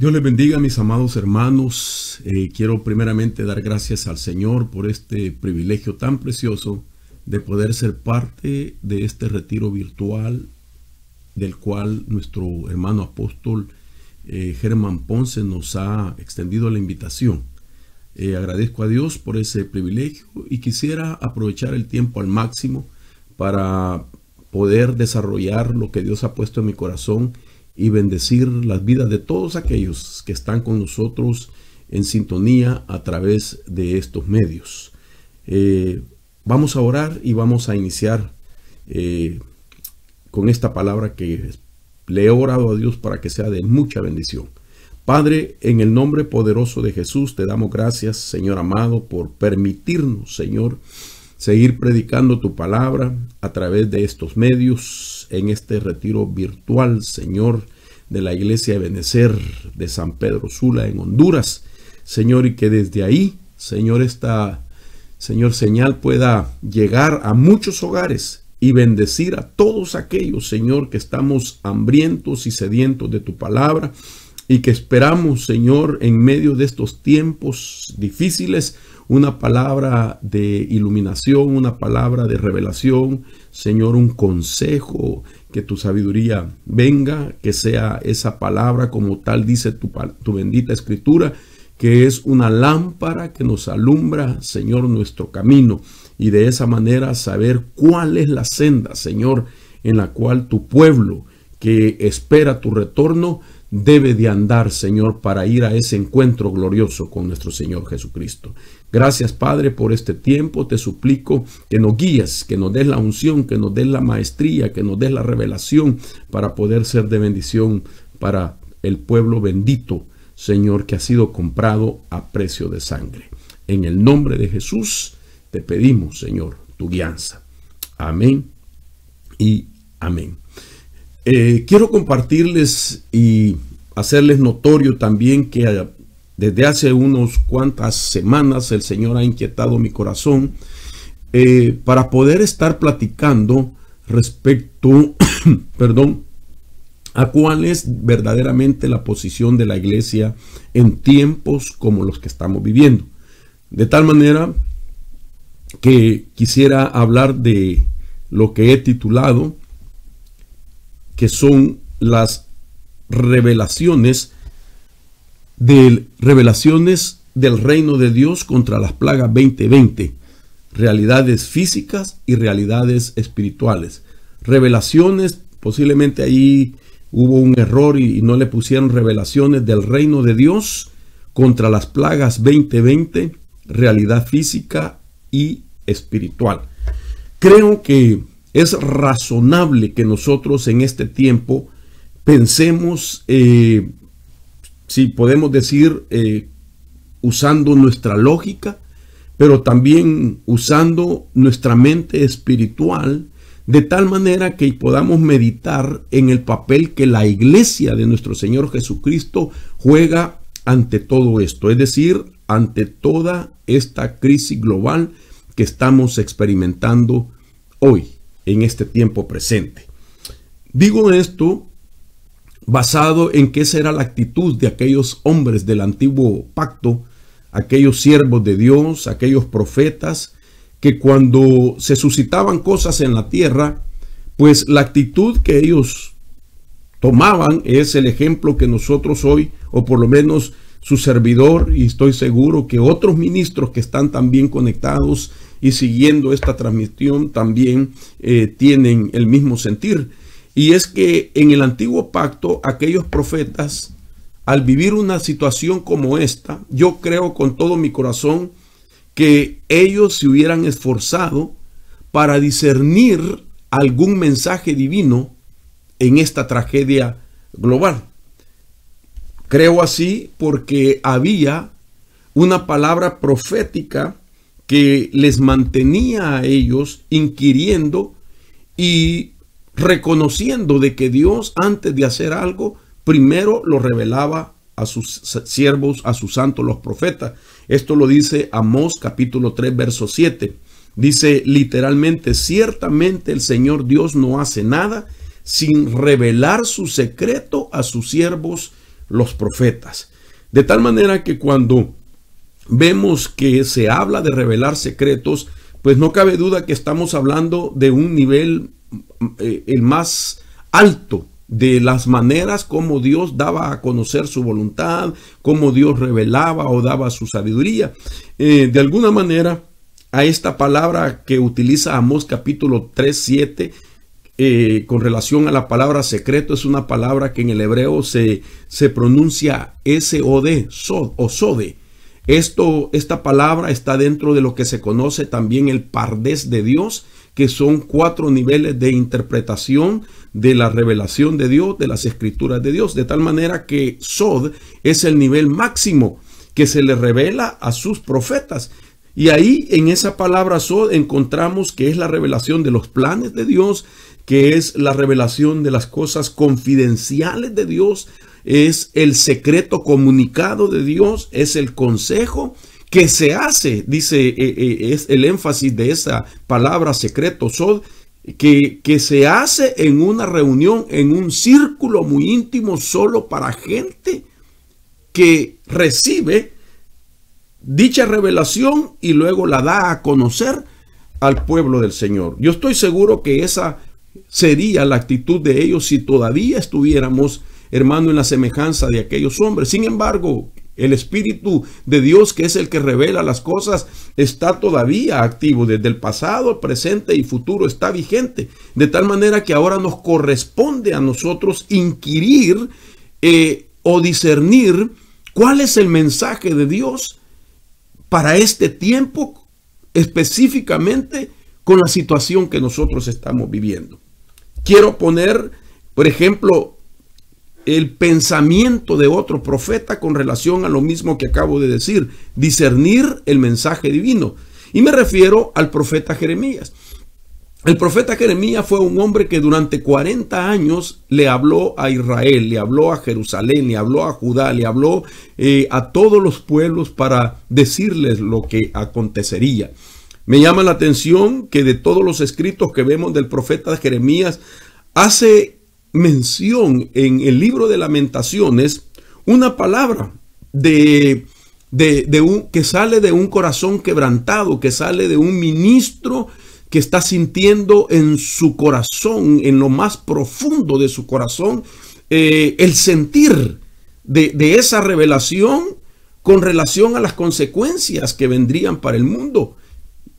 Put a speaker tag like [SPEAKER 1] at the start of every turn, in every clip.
[SPEAKER 1] Dios les bendiga, mis amados hermanos. Eh, quiero primeramente dar gracias al Señor por este privilegio tan precioso de poder ser parte de este retiro virtual del cual nuestro hermano apóstol eh, Germán Ponce nos ha extendido la invitación. Eh, agradezco a Dios por ese privilegio y quisiera aprovechar el tiempo al máximo para poder desarrollar lo que Dios ha puesto en mi corazón y bendecir las vidas de todos aquellos que están con nosotros en sintonía a través de estos medios. Eh, vamos a orar y vamos a iniciar eh, con esta palabra que le he orado a Dios para que sea de mucha bendición. Padre, en el nombre poderoso de Jesús te damos gracias, Señor amado, por permitirnos, Señor, seguir predicando tu palabra a través de estos medios, en este retiro virtual, Señor, de la iglesia de Benecer de San Pedro Sula en Honduras, Señor, y que desde ahí, Señor, esta Señor señal pueda llegar a muchos hogares y bendecir a todos aquellos, Señor, que estamos hambrientos y sedientos de tu palabra y que esperamos, Señor, en medio de estos tiempos difíciles, una palabra de iluminación, una palabra de revelación, Señor, un consejo, que tu sabiduría venga, que sea esa palabra como tal dice tu, bendita escritura, que es una lámpara que nos alumbra, Señor, nuestro camino, y de esa manera saber cuál es la senda, Señor, en la cual tu pueblo que espera tu retorno, debe de andar, Señor, para ir a ese encuentro glorioso con nuestro Señor Jesucristo. Gracias, Padre, por este tiempo. Te suplico que nos guíes, que nos des la unción, que nos des la maestría, que nos des la revelación para poder ser de bendición para el pueblo bendito, Señor, que ha sido comprado a precio de sangre. En el nombre de Jesús te pedimos, Señor, tu guianza. Amén y amén. Eh, quiero compartirles y hacerles notorio también que eh, desde hace unos cuantas semanas el Señor ha inquietado mi corazón eh, para poder estar platicando respecto, perdón, a cuál es verdaderamente la posición de la iglesia en tiempos como los que estamos viviendo. De tal manera que quisiera hablar de lo que he titulado que son las revelaciones del revelaciones del reino de Dios contra las plagas 2020, realidades físicas y realidades espirituales. Revelaciones, posiblemente ahí hubo un error y, y no le pusieron revelaciones del reino de Dios contra las plagas 2020, realidad física y espiritual. Creo que es razonable que nosotros en este tiempo pensemos, eh, si podemos decir, eh, usando nuestra lógica, pero también usando nuestra mente espiritual, de tal manera que podamos meditar en el papel que la iglesia de nuestro Señor Jesucristo juega ante todo esto, es decir, ante toda esta crisis global que estamos experimentando hoy en este tiempo presente. Digo esto basado en que será la actitud de aquellos hombres del antiguo pacto, aquellos siervos de Dios, aquellos profetas, que cuando se suscitaban cosas en la tierra, pues la actitud que ellos tomaban es el ejemplo que nosotros hoy, o por lo menos su servidor, y estoy seguro que otros ministros que están también conectados y siguiendo esta transmisión también eh, tienen el mismo sentir. Y es que en el antiguo pacto aquellos profetas, al vivir una situación como esta, yo creo con todo mi corazón que ellos se hubieran esforzado para discernir algún mensaje divino en esta tragedia global. Creo así porque había una palabra profética que les mantenía a ellos inquiriendo y reconociendo de que Dios antes de hacer algo, primero lo revelaba a sus siervos, a sus santos, los profetas. Esto lo dice Amós capítulo 3, verso 7. Dice literalmente, ciertamente el Señor Dios no hace nada sin revelar su secreto a sus siervos, los profetas. De tal manera que cuando vemos que se habla de revelar secretos, pues no cabe duda que estamos hablando de un nivel eh, el más alto de las maneras como Dios daba a conocer su voluntad, como Dios revelaba o daba su sabiduría. Eh, de alguna manera, a esta palabra que utiliza Amós capítulo 3, 7, eh, con relación a la palabra secreto, es una palabra que en el hebreo se, se pronuncia S-O-D, sod, o sode, esto, esta palabra está dentro de lo que se conoce también el pardés de Dios, que son cuatro niveles de interpretación de la revelación de Dios, de las escrituras de Dios, de tal manera que Sod es el nivel máximo que se le revela a sus profetas. Y ahí en esa palabra Sod encontramos que es la revelación de los planes de Dios, que es la revelación de las cosas confidenciales de Dios es el secreto comunicado de Dios, es el consejo que se hace, dice eh, eh, es el énfasis de esa palabra secreto, que, que se hace en una reunión, en un círculo muy íntimo solo para gente que recibe dicha revelación y luego la da a conocer al pueblo del Señor. Yo estoy seguro que esa sería la actitud de ellos si todavía estuviéramos hermano, en la semejanza de aquellos hombres. Sin embargo, el Espíritu de Dios, que es el que revela las cosas, está todavía activo desde el pasado, presente y futuro, está vigente. De tal manera que ahora nos corresponde a nosotros inquirir eh, o discernir cuál es el mensaje de Dios para este tiempo específicamente con la situación que nosotros estamos viviendo. Quiero poner, por ejemplo, el pensamiento de otro profeta con relación a lo mismo que acabo de decir, discernir el mensaje divino. Y me refiero al profeta Jeremías. El profeta Jeremías fue un hombre que durante 40 años le habló a Israel, le habló a Jerusalén, le habló a Judá, le habló eh, a todos los pueblos para decirles lo que acontecería. Me llama la atención que de todos los escritos que vemos del profeta Jeremías, hace mención en el libro de lamentaciones una palabra de, de, un, que sale de un corazón quebrantado, que sale de un ministro que está sintiendo en su corazón, en lo más profundo de su corazón, eh, el sentir de, de esa revelación con relación a las consecuencias que vendrían para el mundo.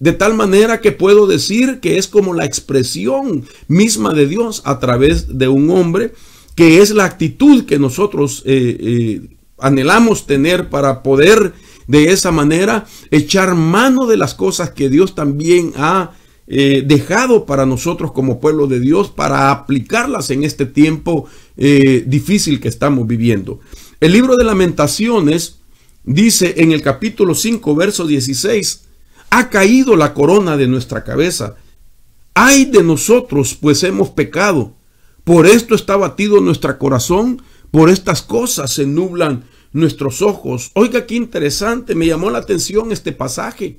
[SPEAKER 1] De tal manera que puedo decir que es como la expresión misma de Dios a través de un hombre, que es la actitud que nosotros eh, eh, anhelamos tener para poder de esa manera echar mano de las cosas que Dios también ha eh, dejado para nosotros como pueblo de Dios para aplicarlas en este tiempo difícil que estamos viviendo. El libro de lamentaciones dice en el capítulo 5, verso 16, ha caído la corona de nuestra cabeza. Ay de nosotros, pues hemos pecado. Por esto está batido nuestro corazón, por estas cosas se nublan nuestros ojos. Oiga, qué interesante, me llamó la atención este pasaje,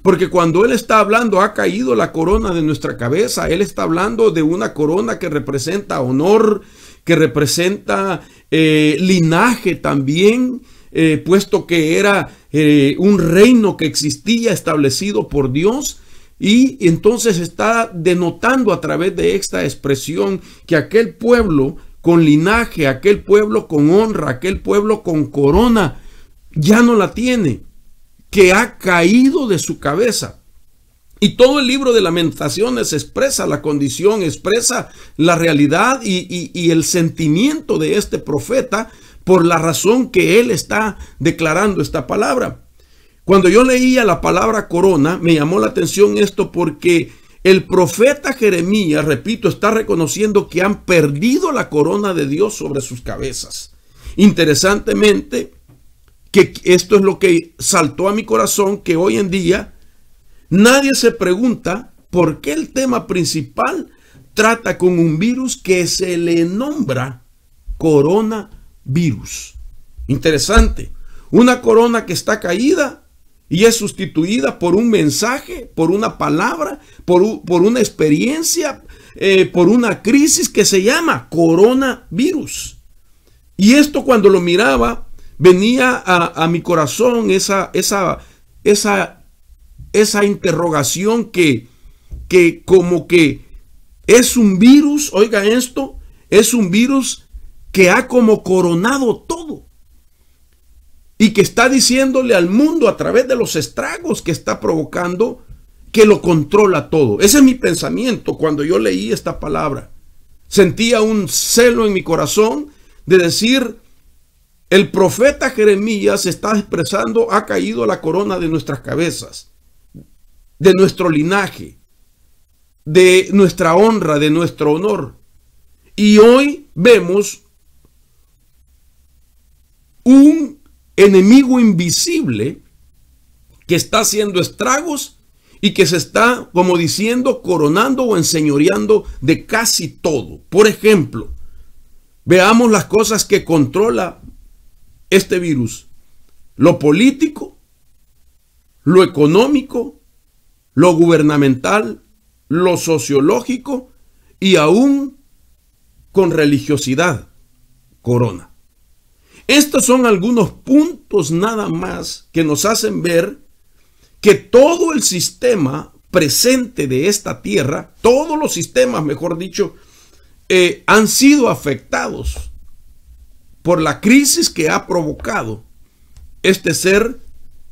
[SPEAKER 1] porque cuando Él está hablando, ha caído la corona de nuestra cabeza. Él está hablando de una corona que representa honor, que representa eh, linaje también, eh, puesto que era eh, un reino que existía establecido por Dios. Y entonces está denotando a través de esta expresión que aquel pueblo con linaje, aquel pueblo con honra, aquel pueblo con corona, ya no la tiene, que ha caído de su cabeza. Y todo el libro de lamentaciones expresa la condición, expresa la realidad y el sentimiento de este profeta por la razón que él está declarando esta palabra. Cuando yo leía la palabra corona, me llamó la atención esto porque el profeta Jeremías, repito, está reconociendo que han perdido la corona de Dios sobre sus cabezas. Interesantemente, que esto es lo que saltó a mi corazón, que hoy en día nadie se pregunta por qué el tema principal trata con un virus que se le nombra corona virus. Interesante. Una corona que está caída y es sustituida por un mensaje, por una palabra, por, por una experiencia, eh, por una crisis que se llama coronavirus. Y esto cuando lo miraba, venía a, a mi corazón esa, esa, esa, esa interrogación que, que como que es un virus, oiga esto, es un virus que ha como coronado todo y que está diciéndole al mundo a través de los estragos que está provocando que lo controla todo. Ese es mi pensamiento cuando yo leí esta palabra. Sentía un celo en mi corazón de decir, el profeta Jeremías está expresando, ha caído la corona de nuestras cabezas, de nuestro linaje, de nuestra honra, de nuestro honor. Y hoy vemos un enemigo invisible que está haciendo estragos y que se está, como diciendo, coronando o enseñoreando de casi todo. Por ejemplo, veamos las cosas que controla este virus. Lo político, lo económico, lo gubernamental, lo sociológico y aún con religiosidad. Corona. Estos son algunos puntos nada más que nos hacen ver que todo el sistema presente de esta tierra, todos los sistemas, mejor dicho, eh, han sido afectados por la crisis que ha provocado este ser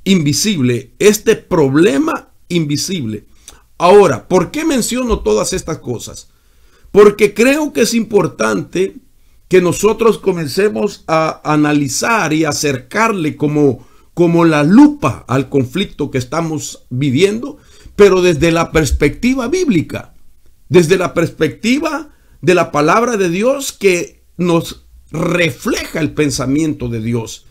[SPEAKER 1] invisible, este problema invisible. Ahora, ¿por qué menciono todas estas cosas? Porque creo que es importante que nosotros comencemos a analizar y acercarle como, como la lupa al conflicto que estamos viviendo, pero desde la perspectiva bíblica, desde la perspectiva de la palabra de Dios que nos refleja el pensamiento de Dios.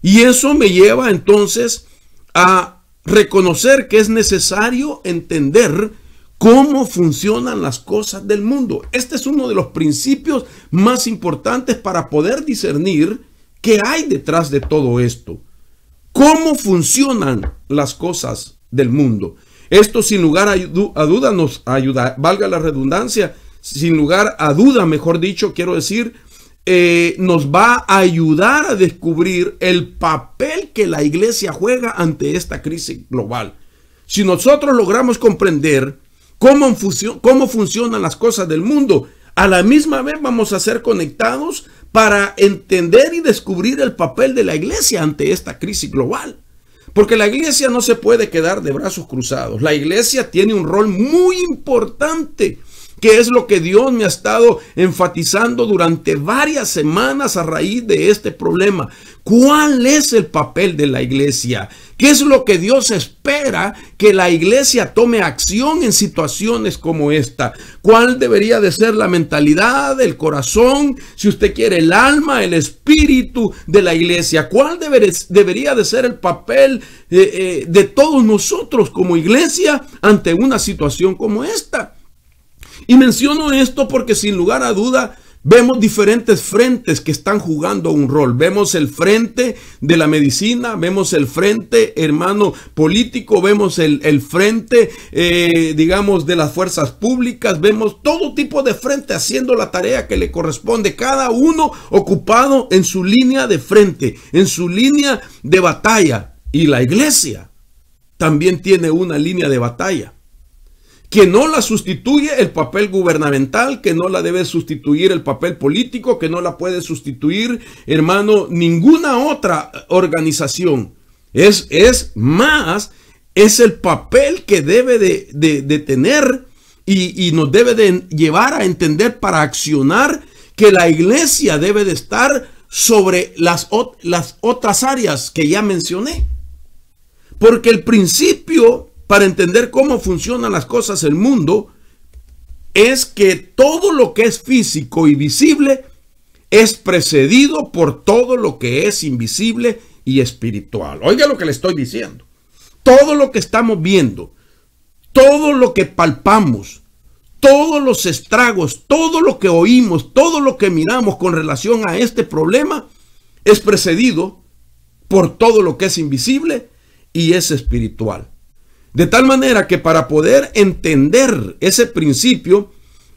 [SPEAKER 1] Y eso me lleva entonces a reconocer que es necesario entender cómo funcionan las cosas del mundo. Este es uno de los principios más importantes para poder discernir qué hay detrás de todo esto. Cómo funcionan las cosas del mundo. Esto sin lugar a, duda nos ayuda, valga la redundancia, sin lugar a duda, mejor dicho, quiero decir, eh, nos va a ayudar a descubrir el papel que la iglesia juega ante esta crisis global. Si nosotros logramos comprender cómo, cómo funcionan las cosas del mundo. A la misma vez vamos a ser conectados para entender y descubrir el papel de la iglesia ante esta crisis global. Porque la iglesia no se puede quedar de brazos cruzados. La iglesia tiene un rol muy importante, que es lo que Dios me ha estado enfatizando durante varias semanas a raíz de este problema. ¿Cuál es el papel de la iglesia? ¿Qué es lo que Dios espera que la iglesia tome acción en situaciones como esta? ¿Cuál debería de ser la mentalidad, el corazón, si usted quiere, el alma, el espíritu de la iglesia? ¿Cuál debería de ser el papel de, eh, eh, de todos nosotros como iglesia ante una situación como esta? Y menciono esto porque sin lugar a duda Vemos diferentes frentes que están jugando un rol. Vemos el frente de la medicina, vemos el frente, hermano, político, vemos el, frente, eh, digamos, de las fuerzas públicas, vemos todo tipo de frente haciendo la tarea que le corresponde, cada uno ocupado en su línea de frente, en su línea de batalla. Y la iglesia también tiene una línea de batalla que no la sustituye el papel gubernamental, que no la debe sustituir el papel político, que no la puede sustituir, hermano, ninguna otra organización. Es, es más, es el papel que debe de, tener y, nos debe de llevar a entender para accionar que la iglesia debe de estar sobre las, las, otras áreas que ya mencioné. Porque el principio para entender cómo funcionan las cosas el mundo es que todo lo que es físico y visible es precedido por todo lo que es invisible y espiritual. Oiga lo que le estoy diciendo. Todo lo que estamos viendo, todo lo que palpamos, todos los estragos, todo lo que oímos, todo lo que miramos con relación a este problema es precedido por todo lo que es invisible y es espiritual. De tal manera que para poder entender ese principio,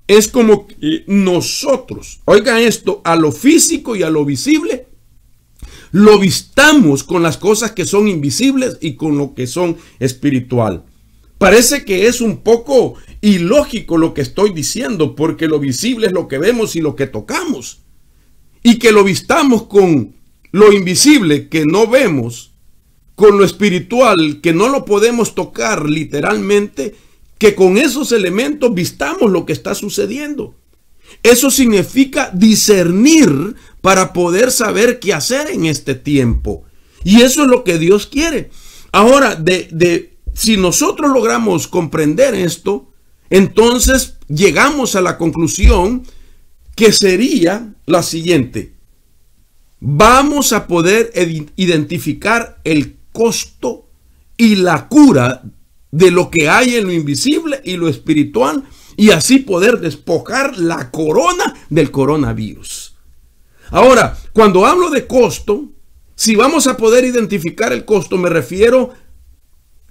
[SPEAKER 1] es como nosotros, oigan esto, a lo físico y a lo visible, lo vistamos con las cosas que son invisibles y con lo que son espiritual. Parece que es un poco ilógico lo que estoy diciendo, porque lo visible es lo que vemos y lo que tocamos. Y que lo vistamos con lo invisible que no vemos con lo espiritual, que no lo podemos tocar literalmente, que con esos elementos vistamos lo que está sucediendo. Eso significa discernir para poder saber qué hacer en este tiempo. Y eso es lo que Dios quiere. Ahora, de, de, si nosotros logramos comprender esto, entonces llegamos a la conclusión que sería la siguiente. Vamos a poder identificar el costo y la cura de lo que hay en lo invisible y lo espiritual y así poder despojar la corona del coronavirus. Ahora, cuando hablo de costo, si vamos a poder identificar el costo, me refiero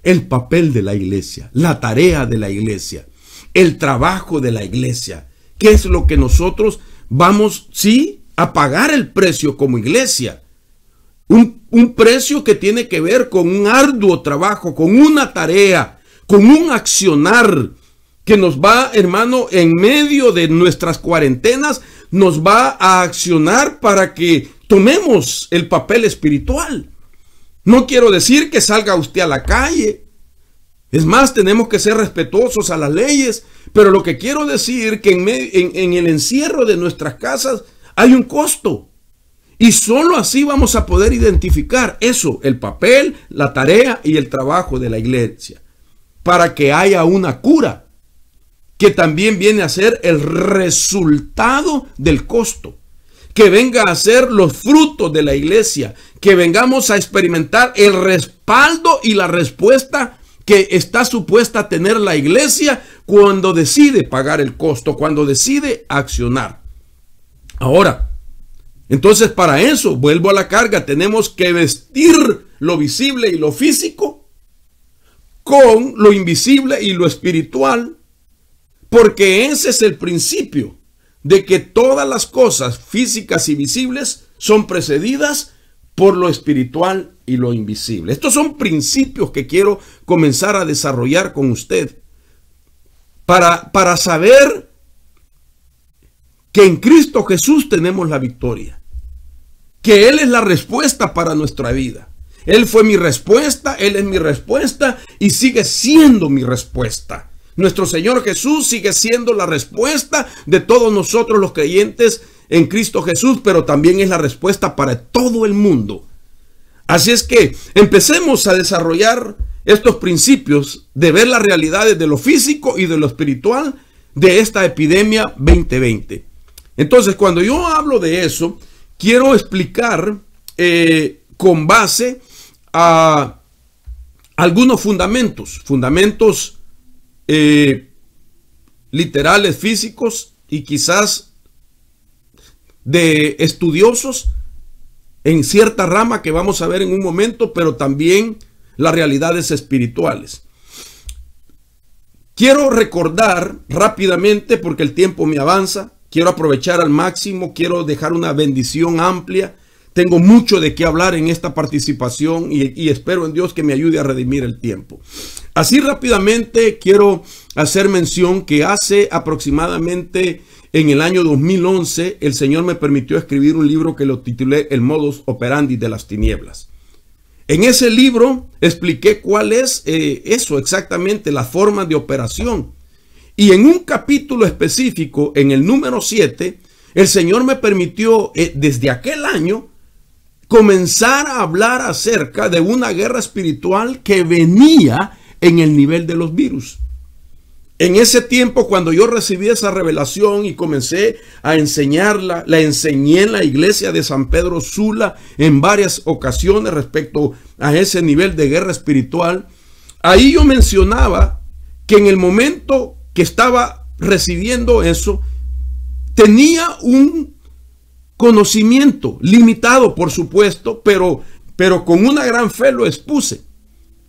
[SPEAKER 1] el papel de la iglesia, la tarea de la iglesia, el trabajo de la iglesia, que es lo que nosotros vamos, sí, a pagar el precio como iglesia. Un, precio que tiene que ver con un arduo trabajo, con una tarea, con un accionar que nos va, hermano, en medio de nuestras cuarentenas, nos va a accionar para que tomemos el papel espiritual. No quiero decir que salga usted a la calle. Es más, tenemos que ser respetuosos a las leyes. Pero lo que quiero decir que en, en el encierro de nuestras casas hay un costo. Y sólo así vamos a poder identificar eso, el papel, la tarea y el trabajo de la iglesia, para que haya una cura, que también viene a ser el resultado del costo, que venga a ser los frutos de la iglesia, que vengamos a experimentar el respaldo y la respuesta que está supuesta a tener la iglesia cuando decide pagar el costo, cuando decide accionar. Ahora, entonces, para eso, vuelvo a la carga, tenemos que vestir lo visible y lo físico con lo invisible y lo espiritual, porque ese es el principio de que todas las cosas físicas y visibles son precedidas por lo espiritual y lo invisible. Estos son principios que quiero comenzar a desarrollar con usted para, para saber que en Cristo Jesús tenemos la victoria que Él es la respuesta para nuestra vida. Él fue mi respuesta, Él es mi respuesta y sigue siendo mi respuesta. Nuestro Señor Jesús sigue siendo la respuesta de todos nosotros los creyentes en Cristo Jesús, pero también es la respuesta para todo el mundo. Así es que empecemos a desarrollar estos principios de ver las realidades de lo físico y de lo espiritual de esta epidemia 2020. Entonces, cuando yo hablo de eso, quiero explicar eh, con base a algunos fundamentos, fundamentos eh, literales, físicos y quizás de estudiosos en cierta rama que vamos a ver en un momento, pero también las realidades espirituales. Quiero recordar rápidamente, porque el tiempo me avanza, quiero aprovechar al máximo, quiero dejar una bendición amplia. Tengo mucho de qué hablar en esta participación y, espero en Dios que me ayude a redimir el tiempo. Así rápidamente quiero hacer mención que hace aproximadamente en el año 2011 el Señor me permitió escribir un libro que lo titulé El modus operandi de las tinieblas. En ese libro expliqué cuál es eh, eso exactamente, la forma de operación y en un capítulo específico, en el número 7, el Señor me permitió eh, desde aquel año comenzar a hablar acerca de una guerra espiritual que venía en el nivel de los virus. En ese tiempo, cuando yo recibí esa revelación y comencé a enseñarla, la enseñé en la iglesia de San Pedro Sula en varias ocasiones respecto a ese nivel de guerra espiritual. Ahí yo mencionaba que en el momento que estaba recibiendo eso tenía un conocimiento limitado, por supuesto, pero, pero con una gran fe lo expuse,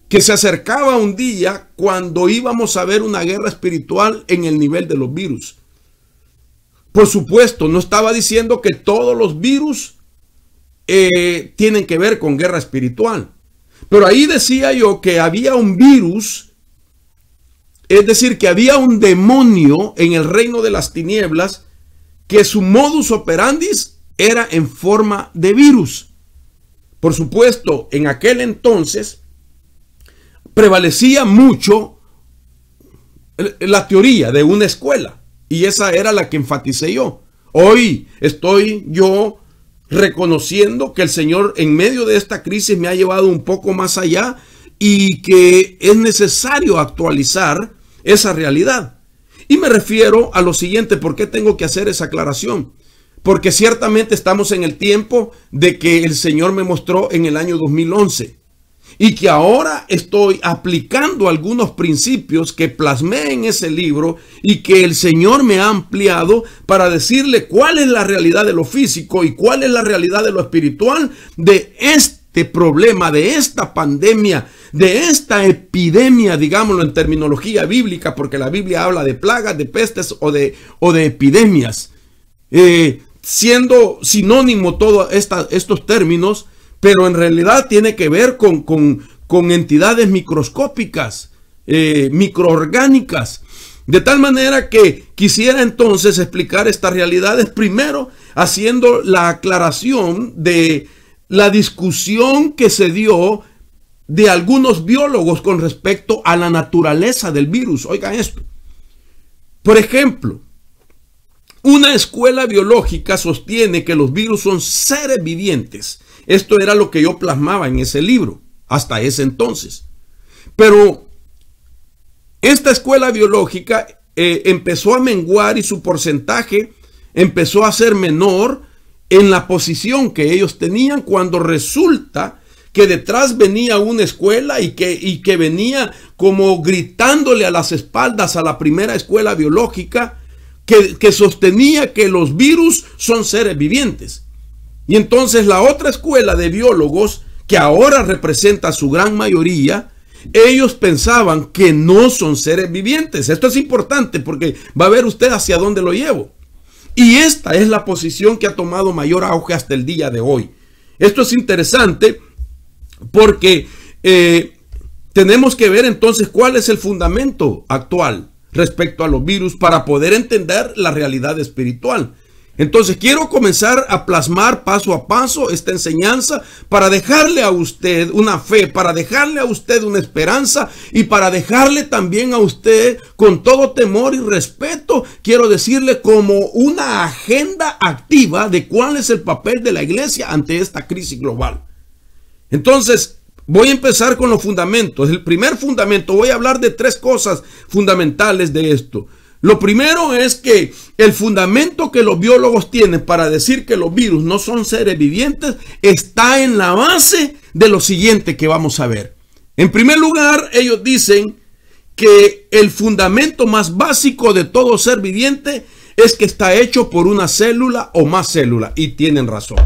[SPEAKER 1] que se acercaba un día cuando íbamos a ver una guerra espiritual en el nivel de los virus. Por supuesto, no estaba diciendo que todos los virus eh, tienen que ver con guerra espiritual. Pero ahí decía yo que había un virus es decir, que había un demonio en el reino de las tinieblas que su modus operandi era en forma de virus. Por supuesto, en aquel entonces prevalecía mucho la teoría de una escuela y esa era la que enfaticé yo. Hoy estoy yo reconociendo que el Señor en medio de esta crisis me ha llevado un poco más allá y que es necesario actualizar esa realidad. Y me refiero a lo siguiente, ¿por qué tengo que hacer esa aclaración? Porque ciertamente estamos en el tiempo de que el Señor me mostró en el año 2011 y que ahora estoy aplicando algunos principios que plasmé en ese libro y que el Señor me ha ampliado para decirle cuál es la realidad de lo físico y cuál es la realidad de lo espiritual de este este problema, de esta pandemia, de esta epidemia, digámoslo en terminología bíblica, porque la Biblia habla de plagas, de pestes o de, o de epidemias, eh, siendo sinónimo todos estos términos, pero en realidad tiene que ver con, con, con entidades microscópicas, eh, microorgánicas. De tal manera que quisiera entonces explicar estas realidades primero haciendo la aclaración de la discusión que se dio de algunos biólogos con respecto a la naturaleza del virus. Oigan esto. Por ejemplo, una escuela biológica sostiene que los virus son seres vivientes. Esto era lo que yo plasmaba en ese libro hasta ese entonces. Pero esta escuela biológica eh, empezó a menguar y su porcentaje empezó a ser menor en la posición que ellos tenían cuando resulta que detrás venía una escuela y que, que venía como gritándole a las espaldas a la primera escuela biológica que, que sostenía que los virus son seres vivientes. Y entonces la otra escuela de biólogos, que ahora representa su gran mayoría, ellos pensaban que no son seres vivientes. Esto es importante porque va a ver usted hacia dónde lo llevo. Y esta es la posición que ha tomado mayor auge hasta el día de hoy. Esto es interesante porque eh, tenemos que ver entonces cuál es el fundamento actual respecto a los virus para poder entender la realidad espiritual. Entonces quiero comenzar a plasmar paso a paso esta enseñanza para dejarle a usted una fe, para dejarle a usted una esperanza y para dejarle también a usted con todo temor y respeto, quiero decirle como una agenda activa de cuál es el papel de la iglesia ante esta crisis global. Entonces, Voy a empezar con los fundamentos. El primer fundamento, voy a hablar de tres cosas fundamentales de esto. Lo primero es que el fundamento que los biólogos tienen para decir que los virus no son seres vivientes está en la base de lo siguiente que vamos a ver. En primer lugar, ellos dicen que el fundamento más básico de todo ser viviente es que está hecho por una célula o más células y tienen razón.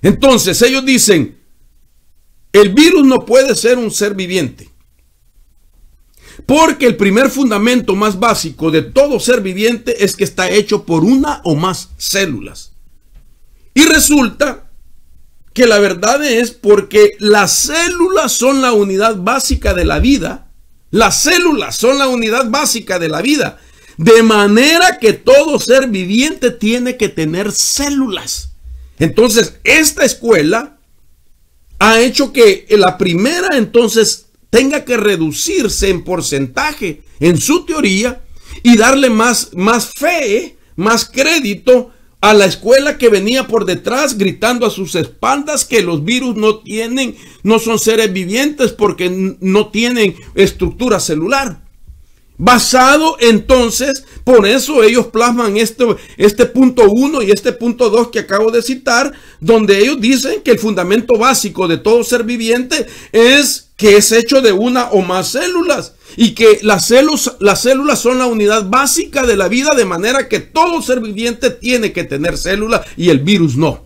[SPEAKER 1] Entonces, ellos dicen, el virus no puede ser un ser viviente. Porque el primer fundamento más básico de todo ser viviente es que está hecho por una o más células. Y resulta que la verdad es porque las células son la unidad básica de la vida. Las células son la unidad básica de la vida. De manera que todo ser viviente tiene que tener células. Entonces, esta escuela ha hecho que la primera entonces tenga que reducirse en porcentaje en su teoría y darle más, más fe, más crédito a la escuela que venía por detrás gritando a sus espaldas que los virus no tienen, no son seres vivientes porque no tienen estructura celular. Basado entonces, por eso ellos plasman este, punto 1 y este punto 2 que acabo de citar, donde ellos dicen que el fundamento básico de todo ser viviente es que es hecho de una o más células y que las células, las células son la unidad básica de la vida, de manera que todo ser viviente tiene que tener células y el virus no.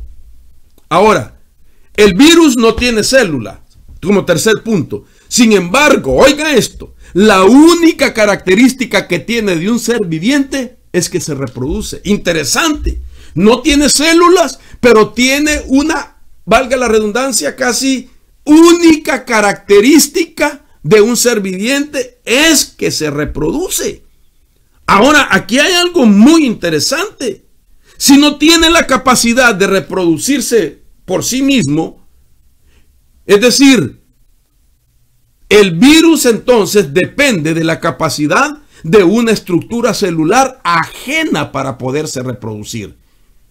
[SPEAKER 1] Ahora, el virus no tiene célula, como tercer punto. Sin embargo, oiga esto, la única característica que tiene de un ser viviente es que se reproduce. Interesante. No tiene células, pero tiene una, valga la redundancia, casi única característica de un ser viviente es que se reproduce. Ahora, aquí hay algo muy interesante. Si no tiene la capacidad de reproducirse por sí mismo, es decir, el virus entonces depende de la capacidad de una estructura celular ajena para poderse reproducir.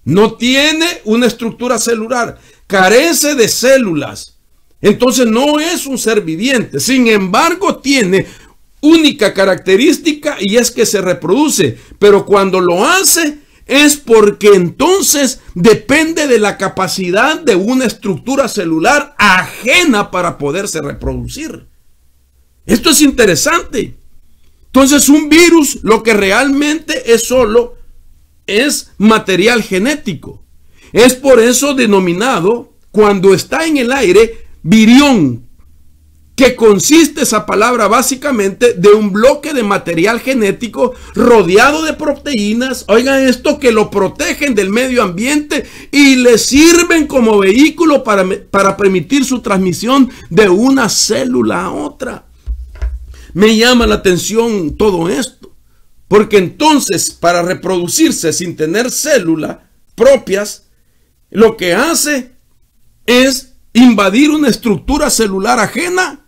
[SPEAKER 1] No tiene una estructura celular, carece de células. Entonces no es un ser viviente. Sin embargo, tiene única característica y es que se reproduce. Pero cuando lo hace es porque entonces depende de la capacidad de una estructura celular ajena para poderse reproducir. Esto es interesante. Entonces un virus lo que realmente es solo es material genético. Es por eso denominado, cuando está en el aire, virión, que consiste esa palabra básicamente de un bloque de material genético rodeado de proteínas, oigan esto, que lo protegen del medio ambiente y le sirven como vehículo para, para permitir su transmisión de una célula a otra. Me llama la atención todo esto, porque entonces para reproducirse sin tener células propias, lo que hace es invadir una estructura celular ajena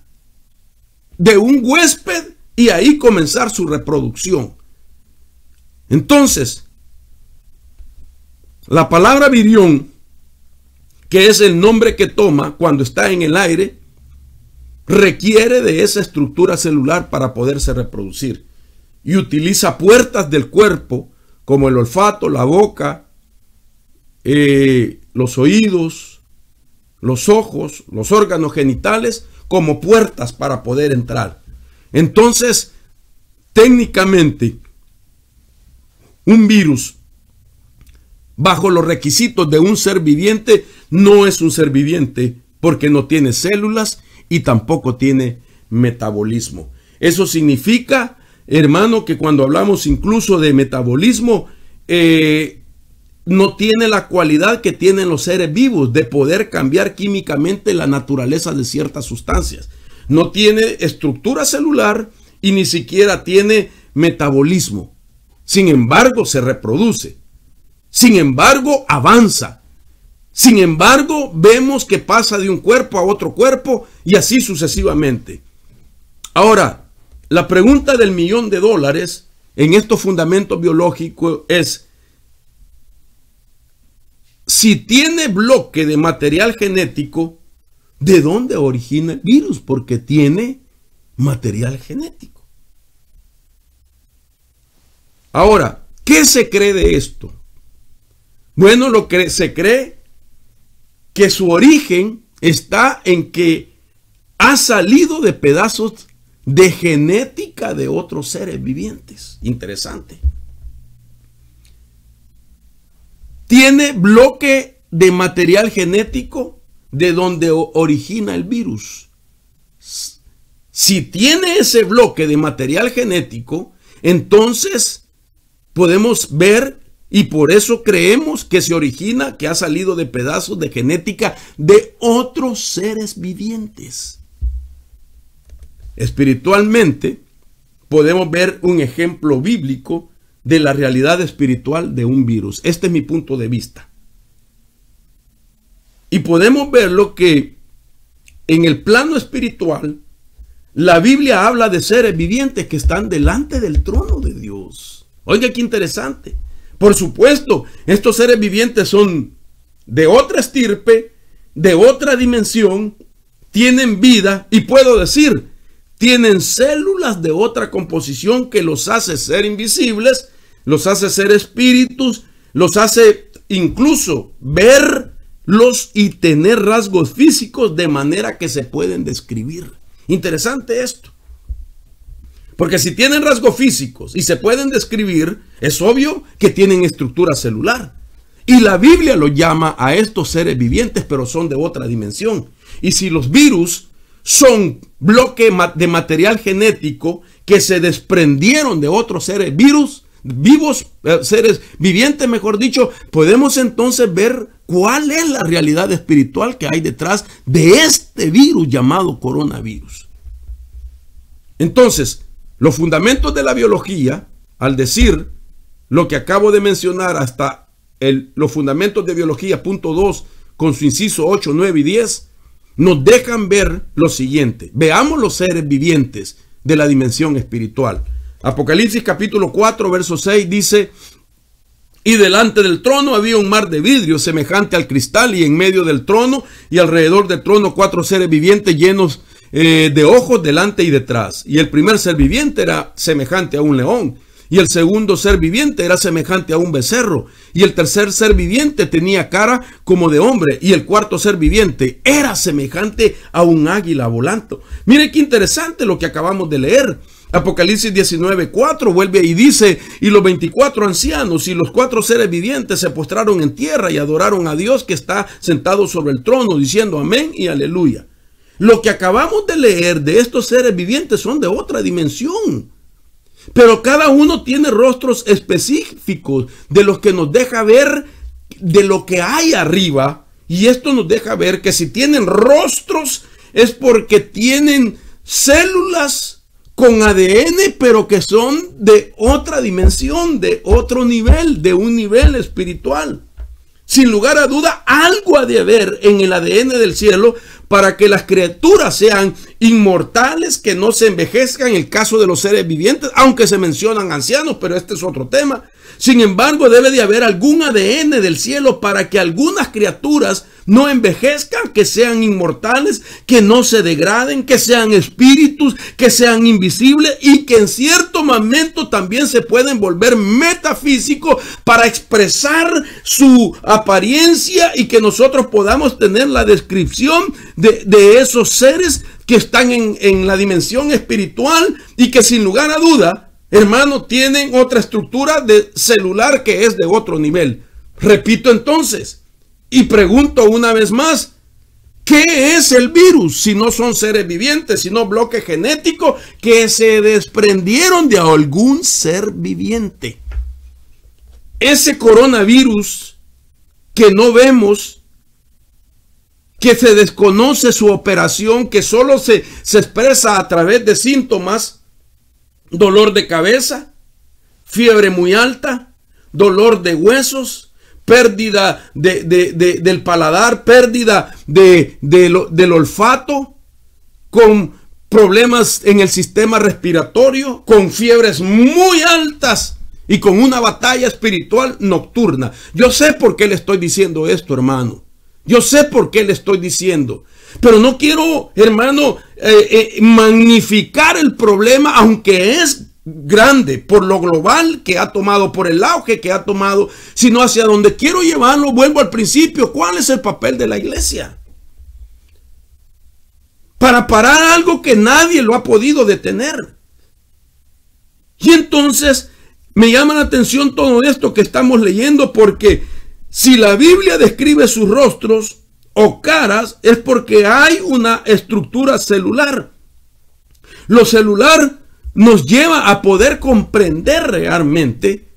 [SPEAKER 1] de un huésped y ahí comenzar su reproducción. Entonces, la palabra virión, que es el nombre que toma cuando está en el aire, requiere de esa estructura celular para poderse reproducir y utiliza puertas del cuerpo como el olfato, la boca, eh, los oídos, los ojos, los órganos genitales como puertas para poder entrar. Entonces, técnicamente, un virus bajo los requisitos de un ser viviente no es un ser viviente porque no tiene células y tampoco tiene metabolismo. Eso significa, hermano, que cuando hablamos incluso de metabolismo, eh, no tiene la cualidad que tienen los seres vivos de poder cambiar químicamente la naturaleza de ciertas sustancias. No tiene estructura celular y ni siquiera tiene metabolismo. Sin embargo, se reproduce. Sin embargo, avanza. Sin embargo, vemos que pasa de un cuerpo a otro cuerpo y así sucesivamente. Ahora, la pregunta del millón de dólares en estos fundamentos biológicos es, si tiene bloque de material genético, ¿de dónde origina el virus? Porque tiene material genético. Ahora, ¿qué se cree de esto? Bueno, lo que se cree que su origen está en que ha salido de pedazos de genética de otros seres vivientes. Interesante. Tiene bloque de material genético de donde origina el virus. Si tiene ese bloque de material genético, entonces podemos ver y por eso creemos que se origina, que ha salido de pedazos de genética de otros seres vivientes. Espiritualmente, podemos ver un ejemplo bíblico de la realidad espiritual de un virus. Este es mi punto de vista. Y podemos ver lo que en el plano espiritual, la Biblia habla de seres vivientes que están delante del trono de Dios. Oiga, qué interesante. Por supuesto, estos seres vivientes son de otra estirpe, de otra dimensión, tienen vida y puedo decir, tienen células de otra composición que los hace ser invisibles, los hace ser espíritus, los hace incluso verlos y tener rasgos físicos de manera que se pueden describir. Interesante esto. Porque si tienen rasgos físicos y se pueden describir, es obvio que tienen estructura celular. Y la Biblia lo llama a estos seres vivientes, pero son de otra dimensión. Y si los virus son bloques de material genético que se desprendieron de otros seres virus, vivos, eh, seres vivientes, mejor dicho, podemos entonces ver cuál es la realidad espiritual que hay detrás de este virus llamado coronavirus. Entonces, los fundamentos de la biología, al decir lo que acabo de mencionar hasta el, los fundamentos de biología punto 2 con su inciso 8, 9 y 10, nos dejan ver lo siguiente. Veamos los seres vivientes de la dimensión espiritual. Apocalipsis capítulo 4, verso 6 dice, y delante del trono había un mar de vidrio semejante al cristal y en medio del trono y alrededor del trono cuatro seres vivientes llenos eh, de ojos delante y detrás. Y el primer ser viviente era semejante a un león. Y el segundo ser viviente era semejante a un becerro. Y el tercer ser viviente tenía cara como de hombre. Y el cuarto ser viviente era semejante a un águila volando. Mire qué interesante lo que acabamos de leer. Apocalipsis 19, 4 vuelve y dice, y los 24 ancianos y los cuatro seres vivientes se postraron en tierra y adoraron a Dios que está sentado sobre el trono, diciendo amén y aleluya. Lo que acabamos de leer de estos seres vivientes son de otra dimensión. Pero cada uno tiene rostros específicos de los que nos deja ver de lo que hay arriba. Y esto nos deja ver que si tienen rostros es porque tienen células con ADN, pero que son de otra dimensión, de otro nivel, de un nivel espiritual. Sin lugar a duda, algo ha de haber en el ADN del cielo para que las criaturas sean inmortales que no se envejezcan, en el caso de los seres vivientes, aunque se mencionan ancianos, pero este es otro tema. Sin embargo, debe de haber algún ADN del cielo para que algunas criaturas no envejezcan, que sean inmortales, que no se degraden, que sean espíritus, que sean invisibles y que en cierto momento también se pueden volver metafísicos para expresar su apariencia y que nosotros podamos tener la descripción de, de esos seres que están en, la dimensión espiritual y que sin lugar a duda, hermano, tienen otra estructura de celular que es de otro nivel. Repito entonces y pregunto una vez más, ¿Qué es el virus si no son seres vivientes, sino bloque genético, que se desprendieron de algún ser viviente? Ese coronavirus que no vemos que se desconoce su operación, que solo se, expresa a través de síntomas, dolor de cabeza, fiebre muy alta, dolor de huesos, pérdida de, del paladar, pérdida del olfato, con problemas en el sistema respiratorio, con fiebres muy altas y con una batalla espiritual nocturna. Yo sé por qué le estoy diciendo esto, hermano. Yo sé por qué le estoy diciendo. Pero no quiero, hermano, eh, eh, magnificar el problema, aunque es grande por lo global que ha tomado, por el auge que ha tomado, sino hacia donde quiero llevarlo, vuelvo al principio, ¿cuál es el papel de la iglesia? Para parar algo que nadie lo ha podido detener. Y entonces me llama la atención todo esto que estamos leyendo porque si la Biblia describe sus rostros o caras es porque hay una estructura celular. Lo celular nos lleva a poder comprender realmente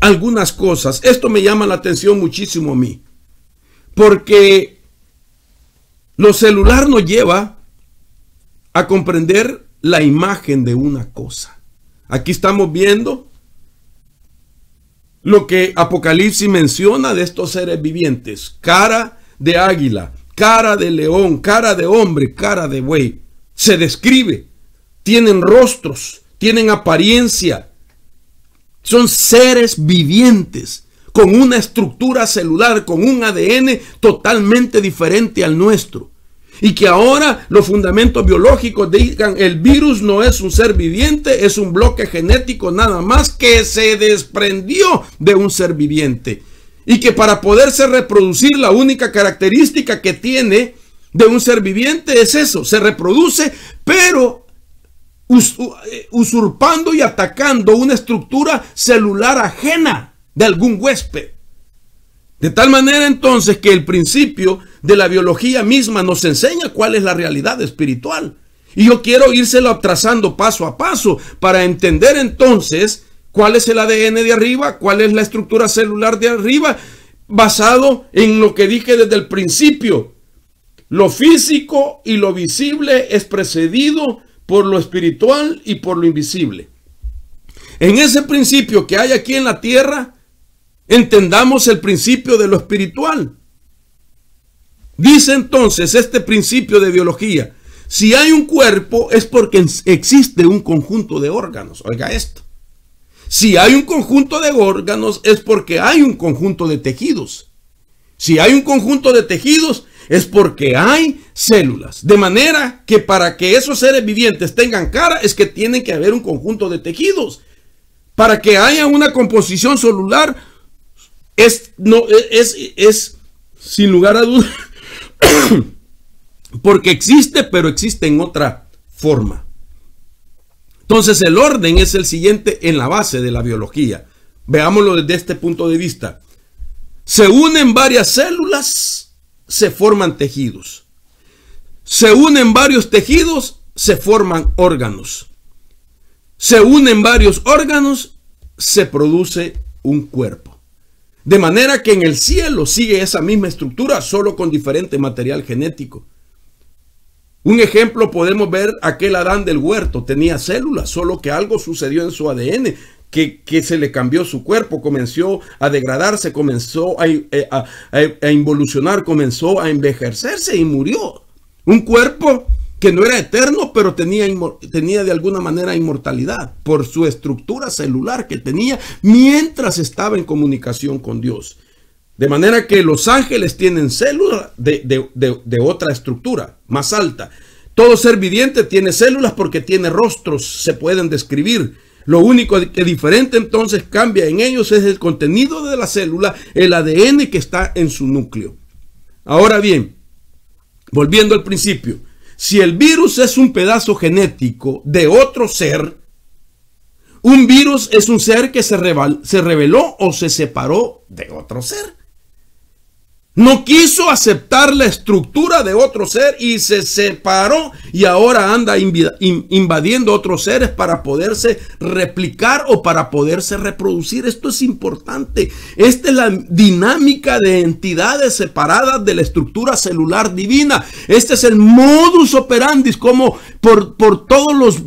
[SPEAKER 1] algunas cosas. Esto me llama la atención muchísimo a mí. Porque lo celular nos lleva a comprender la imagen de una cosa. Aquí estamos viendo lo que Apocalipsis menciona de estos seres vivientes. Cara de águila, cara de león, cara de hombre, cara de buey. Se describe. Tienen rostros, tienen apariencia. Son seres vivientes con una estructura celular, con un ADN totalmente diferente al nuestro y que ahora los fundamentos biológicos digan el virus no es un ser viviente, es un bloque genético nada más que se desprendió de un ser viviente y que para poderse reproducir la única característica que tiene de un ser viviente es eso, se reproduce, pero eh, usurpando y atacando una estructura celular ajena de algún huésped. De tal manera entonces que el principio de la biología misma nos enseña cuál es la realidad espiritual. Y yo quiero irselo trazando paso a paso para entender entonces cuál es el ADN de arriba, cuál es la estructura celular de arriba, basado en lo que dije desde el principio. Lo físico y lo visible es precedido por lo espiritual y por lo invisible. En ese principio que hay aquí en la tierra, entendamos el principio de lo espiritual. Dice entonces este principio de biología, si hay un cuerpo es porque existe un conjunto de órganos. Oiga esto. Si hay un conjunto de órganos es porque hay un conjunto de tejidos. Si hay un conjunto de tejidos es porque hay células. De manera que para que esos seres vivientes tengan cara es que tienen que haber un conjunto de tejidos. Para que haya una composición celular es, no, es, es sin lugar a dudas Porque existe, pero existe en otra forma. Entonces el orden es el siguiente en la base de la biología. Veámoslo desde este punto de vista. Se unen varias células, se forman tejidos. Se unen varios tejidos, se forman órganos. Se unen varios órganos, se produce un cuerpo. De manera que en el cielo sigue esa misma estructura, solo con diferente material genético. Un ejemplo podemos ver aquel Adán del huerto, tenía células, solo que algo sucedió en su ADN, que, que se le cambió su cuerpo, comenzó a degradarse, comenzó a, eh, a involucionar, comenzó a envejecerse y murió. Un cuerpo que no era eterno, pero tenía, tenía de alguna manera inmortalidad por su estructura celular que tenía mientras estaba en comunicación con Dios. De manera que los ángeles tienen células de, de otra estructura más alta. Todo ser viviente tiene células porque tiene rostros, se pueden describir. Lo único que diferente entonces cambia en ellos es el contenido de la célula, el ADN que está en su núcleo. Ahora bien, volviendo al principio, si el virus es un pedazo genético de otro ser, un virus es un ser que se, reveló o se separó de otro ser. No quiso aceptar la estructura de otro ser y se separó y ahora anda invadiendo otros seres para poderse replicar o para poderse reproducir. Esto es importante. Esta es la dinámica de entidades separadas de la estructura celular divina. Este es el modus operandi, como por, por todos los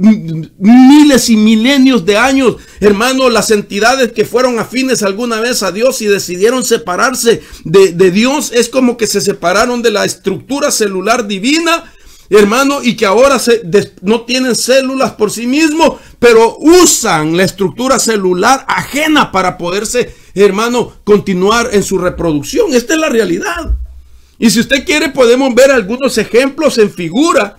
[SPEAKER 1] miles y milenios de años, hermano, las entidades que fueron afines alguna vez a Dios y decidieron separarse de Dios es como que se separaron de la estructura celular divina, hermano, y que ahora no tienen células por sí mismos, pero usan la estructura celular ajena para poderse, hermano, continuar en su reproducción. Esta es la realidad. Y si usted quiere, podemos ver algunos ejemplos en figura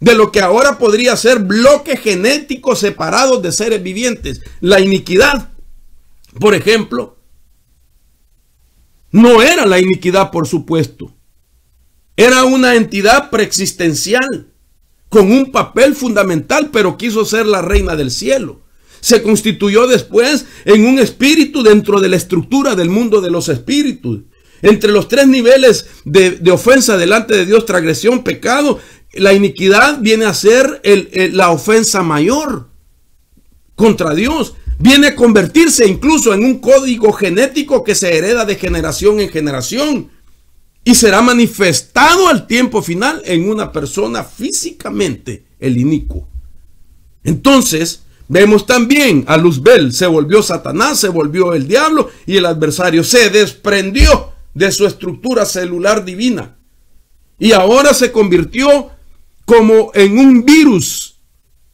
[SPEAKER 1] de lo que ahora podría ser bloques genéticos separados de seres vivientes. La iniquidad, por ejemplo, no era la iniquidad, por supuesto. Era una entidad preexistencial, con un papel fundamental, pero quiso ser la reina del cielo. Se constituyó después en un espíritu dentro de la estructura del mundo de los espíritus. Entre los tres niveles de, ofensa delante de Dios, transgresión, pecado, la iniquidad viene a ser la ofensa mayor contra Dios viene a convertirse incluso en un código genético que se hereda de generación en generación y será manifestado al tiempo final en una persona físicamente, el inicuo. Entonces, vemos también a Luzbel, se volvió Satanás, se volvió el diablo y el adversario se desprendió de su estructura celular divina y ahora se convirtió como en un virus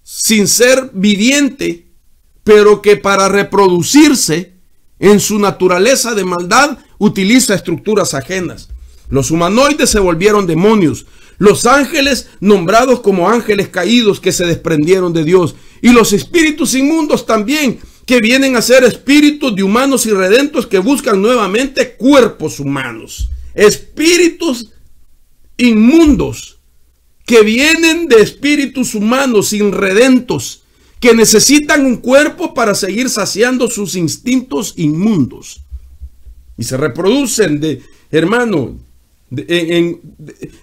[SPEAKER 1] sin ser viviente pero que para reproducirse en su naturaleza de maldad utiliza estructuras ajenas. Los humanoides se volvieron demonios. Los ángeles nombrados como ángeles caídos que se desprendieron de Dios. Y los espíritus inmundos también que vienen a ser espíritus de humanos irredentos que buscan nuevamente cuerpos humanos. Espíritus inmundos que vienen de espíritus humanos irredentos que necesitan un cuerpo para seguir saciando sus instintos inmundos. Y se reproducen de, hermano, eh,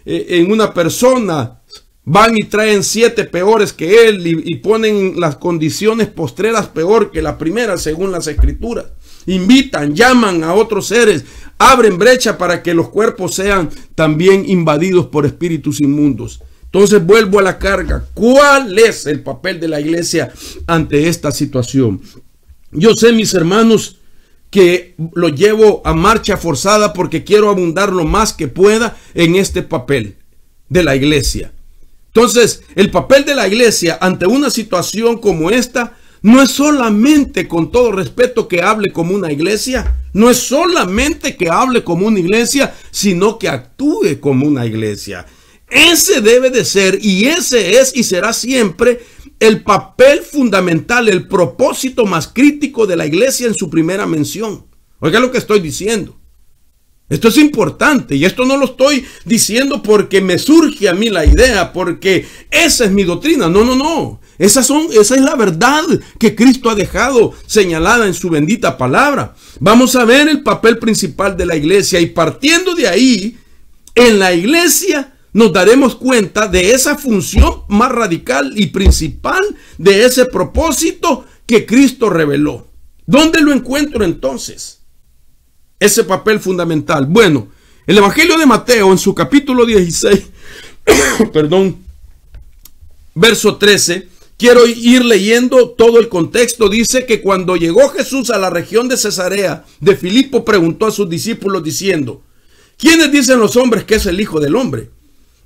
[SPEAKER 1] en, una persona, van y traen siete peores que él y, y ponen las condiciones postreras peor que la primera según las escrituras. Invitan, llaman a otros seres, abren brecha para que los cuerpos sean también invadidos por espíritus inmundos. Entonces vuelvo a la carga. ¿Cuál es el papel de la iglesia ante esta situación? Yo sé, mis hermanos, que lo llevo a marcha forzada porque quiero abundar lo más que pueda en este papel de la iglesia. Entonces, el papel de la iglesia ante una situación como esta no es solamente, con todo respeto, que hable como una iglesia, no es solamente que hable como una iglesia, sino que actúe como una iglesia. Ese debe de ser y ese es y será siempre el papel fundamental, el propósito más crítico de la iglesia en su primera mención. Oiga lo que estoy diciendo. Esto es importante y esto no lo estoy diciendo porque me surge a mí la idea, porque esa es mi doctrina. No, no, no. Esa, son, esa es la verdad que Cristo ha dejado señalada en su bendita palabra. Vamos a ver el papel principal de la iglesia y partiendo de ahí, en la iglesia nos daremos cuenta de esa función más radical y principal de ese propósito que Cristo reveló. ¿Dónde lo encuentro entonces? Ese papel fundamental. Bueno, el Evangelio de Mateo en su capítulo 16, perdón, verso 13, quiero ir leyendo todo el contexto. Dice que cuando llegó Jesús a la región de Cesarea de Filipo, preguntó a sus discípulos diciendo, ¿quiénes dicen los hombres que es el Hijo del Hombre?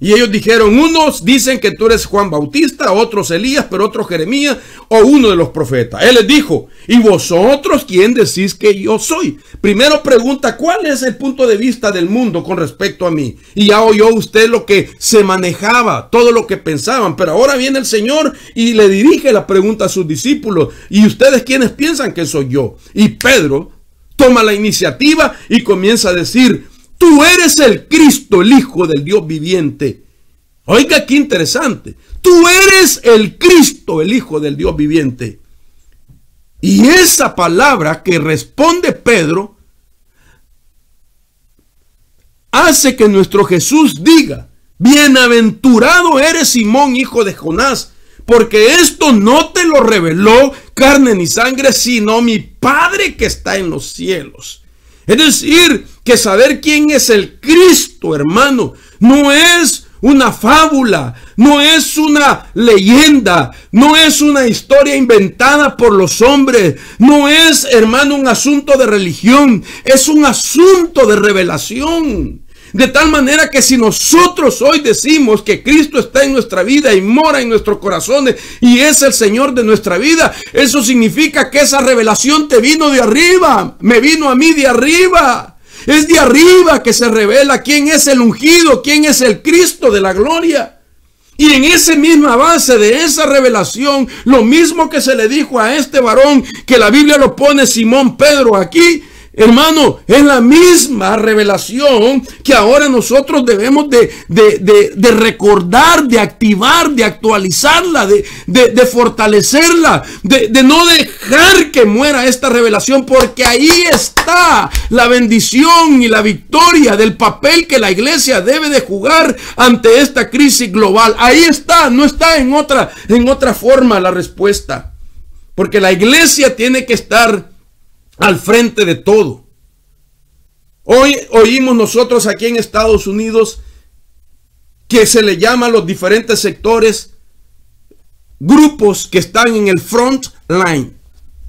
[SPEAKER 1] Y ellos dijeron, unos dicen que tú eres Juan Bautista, otros Elías, pero otros Jeremías o uno de los profetas. Él les dijo, ¿y vosotros quién decís que yo soy? Primero pregunta, ¿cuál es el punto de vista del mundo con respecto a mí? Y ya oyó usted lo que se manejaba, todo lo que pensaban, pero ahora viene el Señor y le dirige la pregunta a sus discípulos, ¿y ustedes quiénes piensan que soy yo? Y Pedro toma la iniciativa y comienza a decir, Tú eres el Cristo, el Hijo del Dios viviente. Oiga, qué interesante. Tú eres el Cristo, el Hijo del Dios viviente. Y esa palabra que responde Pedro hace que nuestro Jesús diga, bienaventurado eres Simón, hijo de Jonás, porque esto no te lo reveló carne ni sangre, sino mi Padre que está en los cielos. Es decir, que saber quién es el Cristo, hermano, no es una fábula, no es una leyenda, no es una historia inventada por los hombres, no es, hermano, un asunto de religión, es un asunto de revelación. De tal manera que si nosotros hoy decimos que Cristo está en nuestra vida y mora en nuestros corazones y es el Señor de nuestra vida, eso significa que esa revelación te vino de arriba, me vino a mí de arriba. Es de arriba que se revela quién es el ungido, quién es el Cristo de la gloria. Y en ese mismo avance de esa revelación, lo mismo que se le dijo a este varón, que la Biblia lo pone Simón Pedro aquí, Hermano, es la misma revelación que ahora nosotros debemos de, recordar, de activar, de actualizarla, de, fortalecerla, de no dejar que muera esta revelación, porque ahí está la bendición y la victoria del papel que la iglesia debe de jugar ante esta crisis global. Ahí está, no está en otra, en otra forma la respuesta. Porque la iglesia tiene que estar al frente de todo. Hoy oímos nosotros aquí en Estados Unidos que se le llama a los diferentes sectores grupos que están en el front line,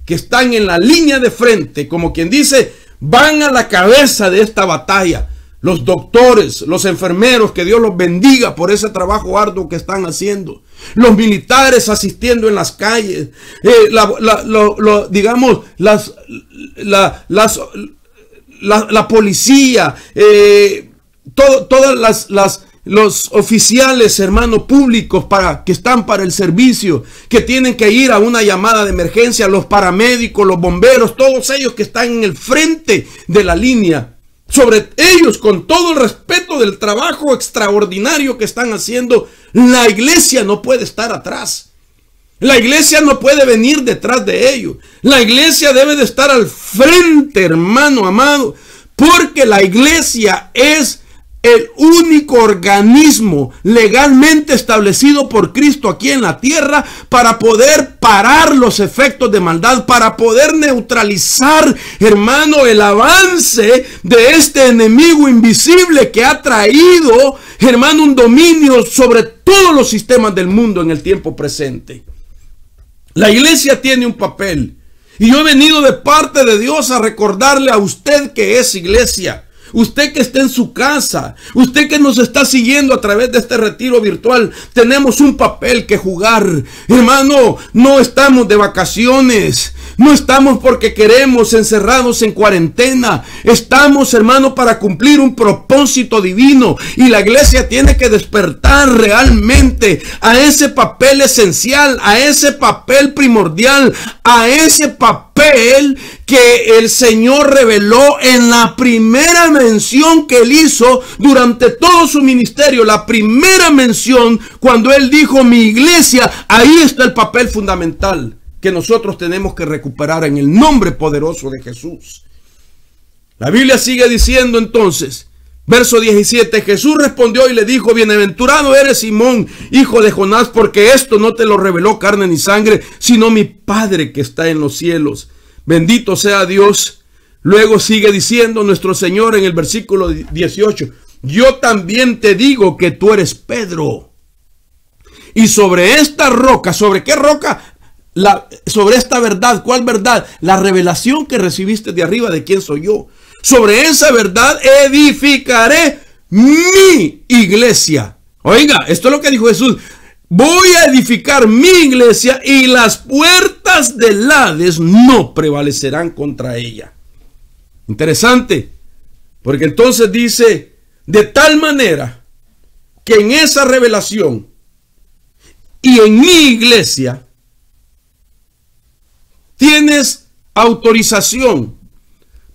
[SPEAKER 1] que están en la línea de frente, como quien dice, van a la cabeza de esta batalla, los doctores, los enfermeros, que Dios los bendiga por ese trabajo arduo que están haciendo, los militares asistiendo en las calles, eh, lo, digamos, las, la, la policía, eh, todas las, las los oficiales, hermanos públicos para, que están para el servicio, que tienen que ir a una llamada de emergencia, los paramédicos, los bomberos, todos ellos que están en el frente de la línea sobre ellos con todo el respeto del trabajo extraordinario que están haciendo. La iglesia no puede estar atrás. La iglesia no puede venir detrás de ellos. La iglesia debe de estar al frente, hermano amado, porque la iglesia es el único organismo legalmente establecido por Cristo aquí en la tierra para poder parar los efectos de maldad, para poder neutralizar, hermano, el avance de este enemigo invisible que ha traído, hermano, un dominio sobre todos los sistemas del mundo en el tiempo presente. La iglesia tiene un papel y yo he venido de parte de Dios a recordarle a usted que es iglesia Usted que está en su casa, usted que nos está siguiendo a través de este retiro virtual, tenemos un papel que jugar. Hermano, no estamos de vacaciones, no estamos porque queremos encerrados en cuarentena, estamos, hermano, para cumplir un propósito divino y la iglesia tiene que despertar realmente a ese papel esencial, a ese papel primordial, a ese papel que el Señor reveló en la primera mención que él hizo durante todo su ministerio. La primera mención cuando él dijo mi iglesia, ahí está el papel fundamental que nosotros tenemos que recuperar en el nombre poderoso de Jesús. La Biblia sigue diciendo entonces, Verso 17, Jesús respondió y le dijo, bienaventurado eres Simón, hijo de Jonás, porque esto no te lo reveló carne ni sangre, sino mi Padre que está en los cielos. Bendito sea Dios. Luego sigue diciendo nuestro Señor en el versículo 18, yo también te digo que tú eres Pedro. Y sobre esta roca, ¿sobre qué roca? La, sobre esta verdad, ¿cuál verdad? La revelación que recibiste de arriba de quién soy yo. Sobre esa verdad edificaré mi iglesia. Oiga, esto es lo que dijo Jesús. Voy a edificar mi iglesia y las puertas del Hades no prevalecerán contra ella. Interesante, porque entonces dice, de tal manera que en esa revelación y en mi iglesia tienes autorización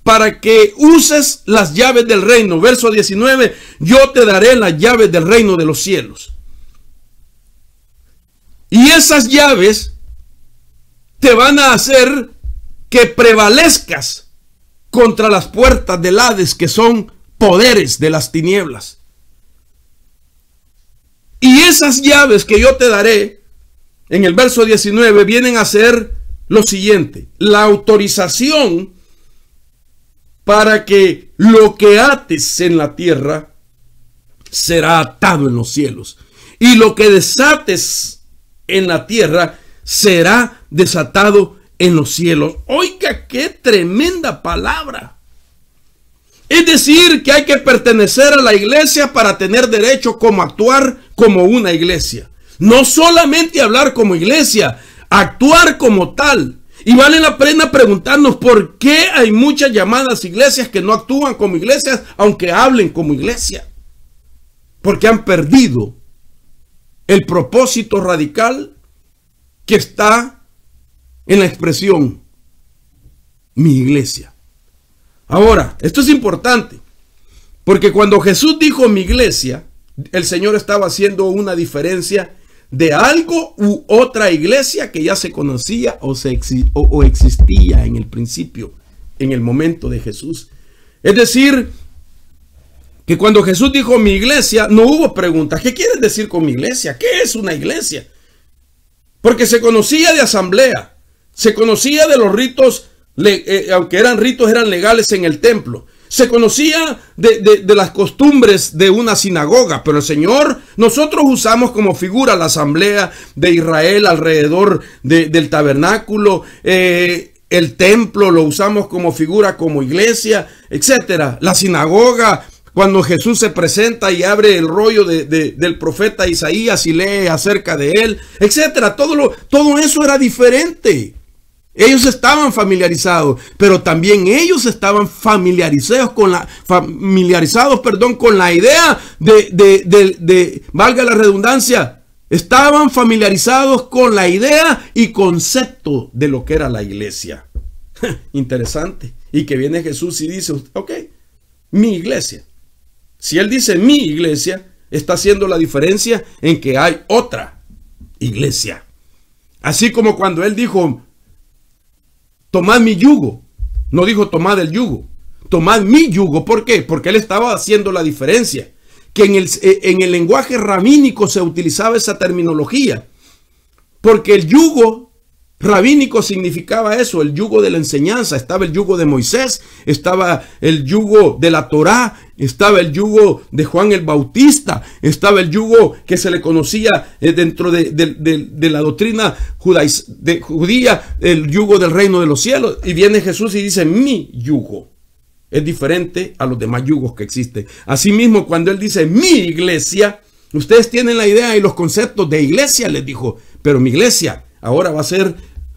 [SPEAKER 1] para que uses las llaves del reino. Verso 19, yo te daré las llaves del reino de los cielos. Y esas llaves te van a hacer que prevalezcas contra las puertas del Hades, que son poderes de las tinieblas. Y esas llaves que yo te daré, en el verso 19, vienen a ser lo siguiente, la autorización para que lo que ates en la tierra será atado en los cielos. Y lo que desates en la tierra será desatado en los cielos. Oiga, qué tremenda palabra. Es decir, que hay que pertenecer a la iglesia para tener derecho como actuar como una iglesia. No solamente hablar como iglesia, actuar como tal. Y vale la pena preguntarnos por qué hay muchas llamadas iglesias que no actúan como iglesias, aunque hablen como iglesia. Porque han perdido el propósito radical que está en la expresión mi iglesia. Ahora, esto es importante, porque cuando Jesús dijo mi iglesia, el Señor estaba haciendo una diferencia de algo u otra iglesia que ya se conocía o, se existía en el principio, en el momento de Jesús. Es decir, que cuando Jesús dijo mi iglesia, no hubo preguntas. ¿Qué quieres decir con mi iglesia? ¿Qué es una iglesia? Porque se conocía de asamblea, se conocía de los ritos, eh, eh, aunque eran ritos, eran legales en el templo. Se conocía de, las costumbres de una sinagoga, pero el Señor, nosotros usamos como figura la asamblea de Israel alrededor del tabernáculo, eh, el templo lo usamos como figura, como iglesia, etcétera, la sinagoga, cuando Jesús se presenta y abre el rollo del profeta Isaías y lee acerca de él, etcétera. Todo, lo, todo eso era diferente. Ellos estaban familiarizados, pero también ellos estaban familiarizados con la, familiarizados, perdón, con la idea de, valga la redundancia, estaban familiarizados con la idea y concepto de lo que era la iglesia. Interesante. Y que viene Jesús y dice, ok, mi iglesia. Si él dice mi iglesia, está haciendo la diferencia en que hay otra iglesia. Así como cuando él dijo, tomad mi yugo, no dijo tomad el yugo, tomad mi yugo. ¿Por qué? Porque él estaba haciendo la diferencia. Que en el, eh, en el lenguaje ramínico se utilizaba esa terminología. Porque el yugo Rabínico significaba eso, el yugo de la enseñanza. Estaba el yugo de Moisés, estaba el yugo de la Torá, estaba el yugo de Juan el Bautista, estaba el yugo que se le conocía eh, dentro de, la doctrina judía, el yugo del reino de los cielos. Y viene Jesús y dice, mi yugo es diferente a los demás yugos que existen. Asimismo, cuando él dice mi iglesia, ustedes tienen la idea y los conceptos de iglesia, les dijo, pero mi iglesia ahora va a ser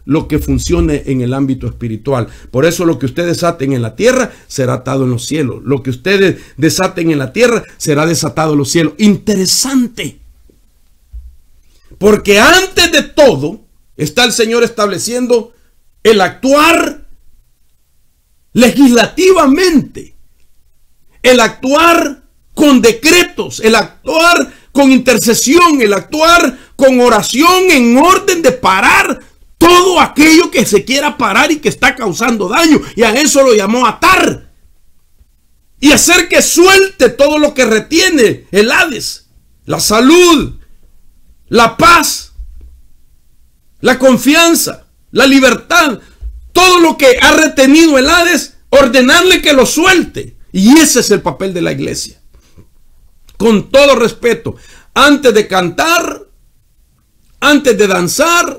[SPEAKER 1] lo que funcione en el ámbito espiritual. Por eso lo que ustedes aten en la tierra será atado en los cielos. Lo que ustedes desaten en la tierra será desatado en los cielos. Interesante. Porque antes de todo está el Señor estableciendo el actuar legislativamente, el actuar con decretos, el actuar con intercesión, el actuar con oración en orden de parar todo aquello que se quiera parar y que está causando daño. Y a eso lo llamó atar. Y hacer que suelte todo lo que retiene el Hades. La salud, la paz, la confianza, la libertad. Todo lo que ha retenido el Hades, ordenarle que lo suelte. Y ese es el papel de la iglesia. Con todo respeto, antes de cantar, antes de danzar,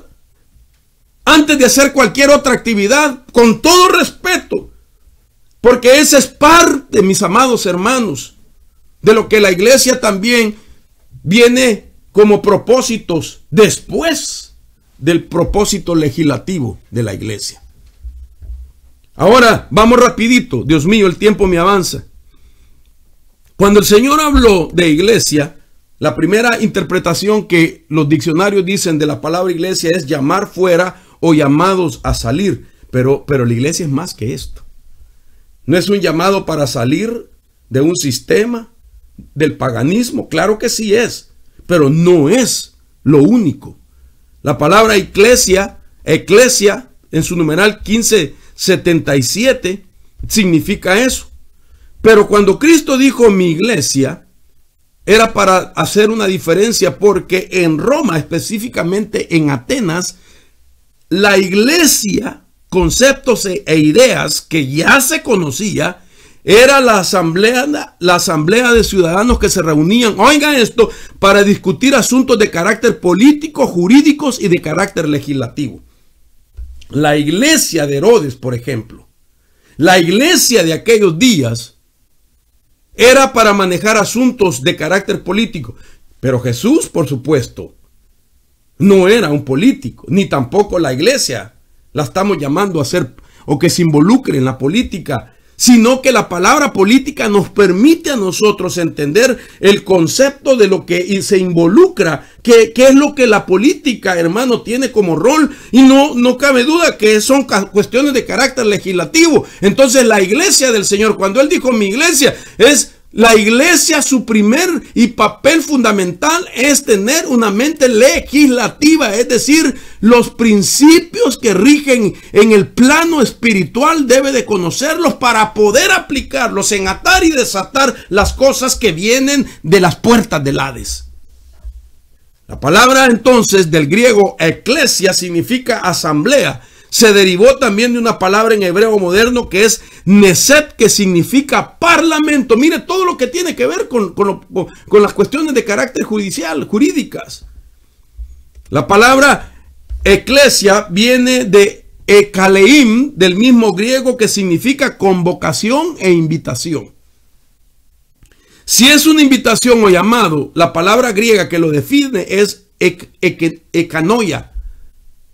[SPEAKER 1] antes de hacer cualquier otra actividad, con todo respeto, porque esa es parte, mis amados hermanos, de lo que la iglesia también viene como propósitos después del propósito legislativo de la iglesia. Ahora, vamos rapidito, Dios mío, el tiempo me avanza. Cuando el Señor habló de iglesia, la primera interpretación que los diccionarios dicen de la palabra iglesia es llamar fuera o llamados a salir, pero, pero la iglesia es más que esto. No es un llamado para salir de un sistema, del paganismo, claro que sí es, pero no es lo único. La palabra iglesia, eclesia, en su numeral 1577, significa eso. Pero cuando Cristo dijo mi iglesia, era para hacer una diferencia porque en Roma, específicamente en Atenas, la iglesia, conceptos e, e, ideas que ya se conocía, era la asamblea, la asamblea de ciudadanos que se reunían, Oiga esto, para discutir asuntos de carácter político, jurídicos y de carácter legislativo. La iglesia de Herodes, por ejemplo, la iglesia de aquellos días era para manejar asuntos de carácter político, pero Jesús, por supuesto, no era un político, ni tampoco la iglesia la estamos llamando a ser o que se involucre en la política, sino que la palabra política nos permite a nosotros entender el concepto de lo que se involucra, que, es lo que la política, hermano, tiene como rol, y no, no cabe duda que son cuestiones de carácter legislativo. Entonces la iglesia del Señor, cuando Él dijo mi iglesia, es la iglesia, su primer y papel fundamental es tener una mente legislativa, es decir, los principios que rigen en el plano espiritual debe de conocerlos para poder aplicarlos en atar y desatar las cosas que vienen de las puertas del Hades. La palabra entonces del griego eclesia significa asamblea se derivó también de una palabra en hebreo moderno que es Neset, que significa parlamento. Mire todo lo que tiene que ver con, las cuestiones de carácter judicial, jurídicas. La palabra eclesia viene de ekaleim del mismo griego que significa convocación e invitación. Si es una invitación o llamado, la palabra griega que lo define es ek,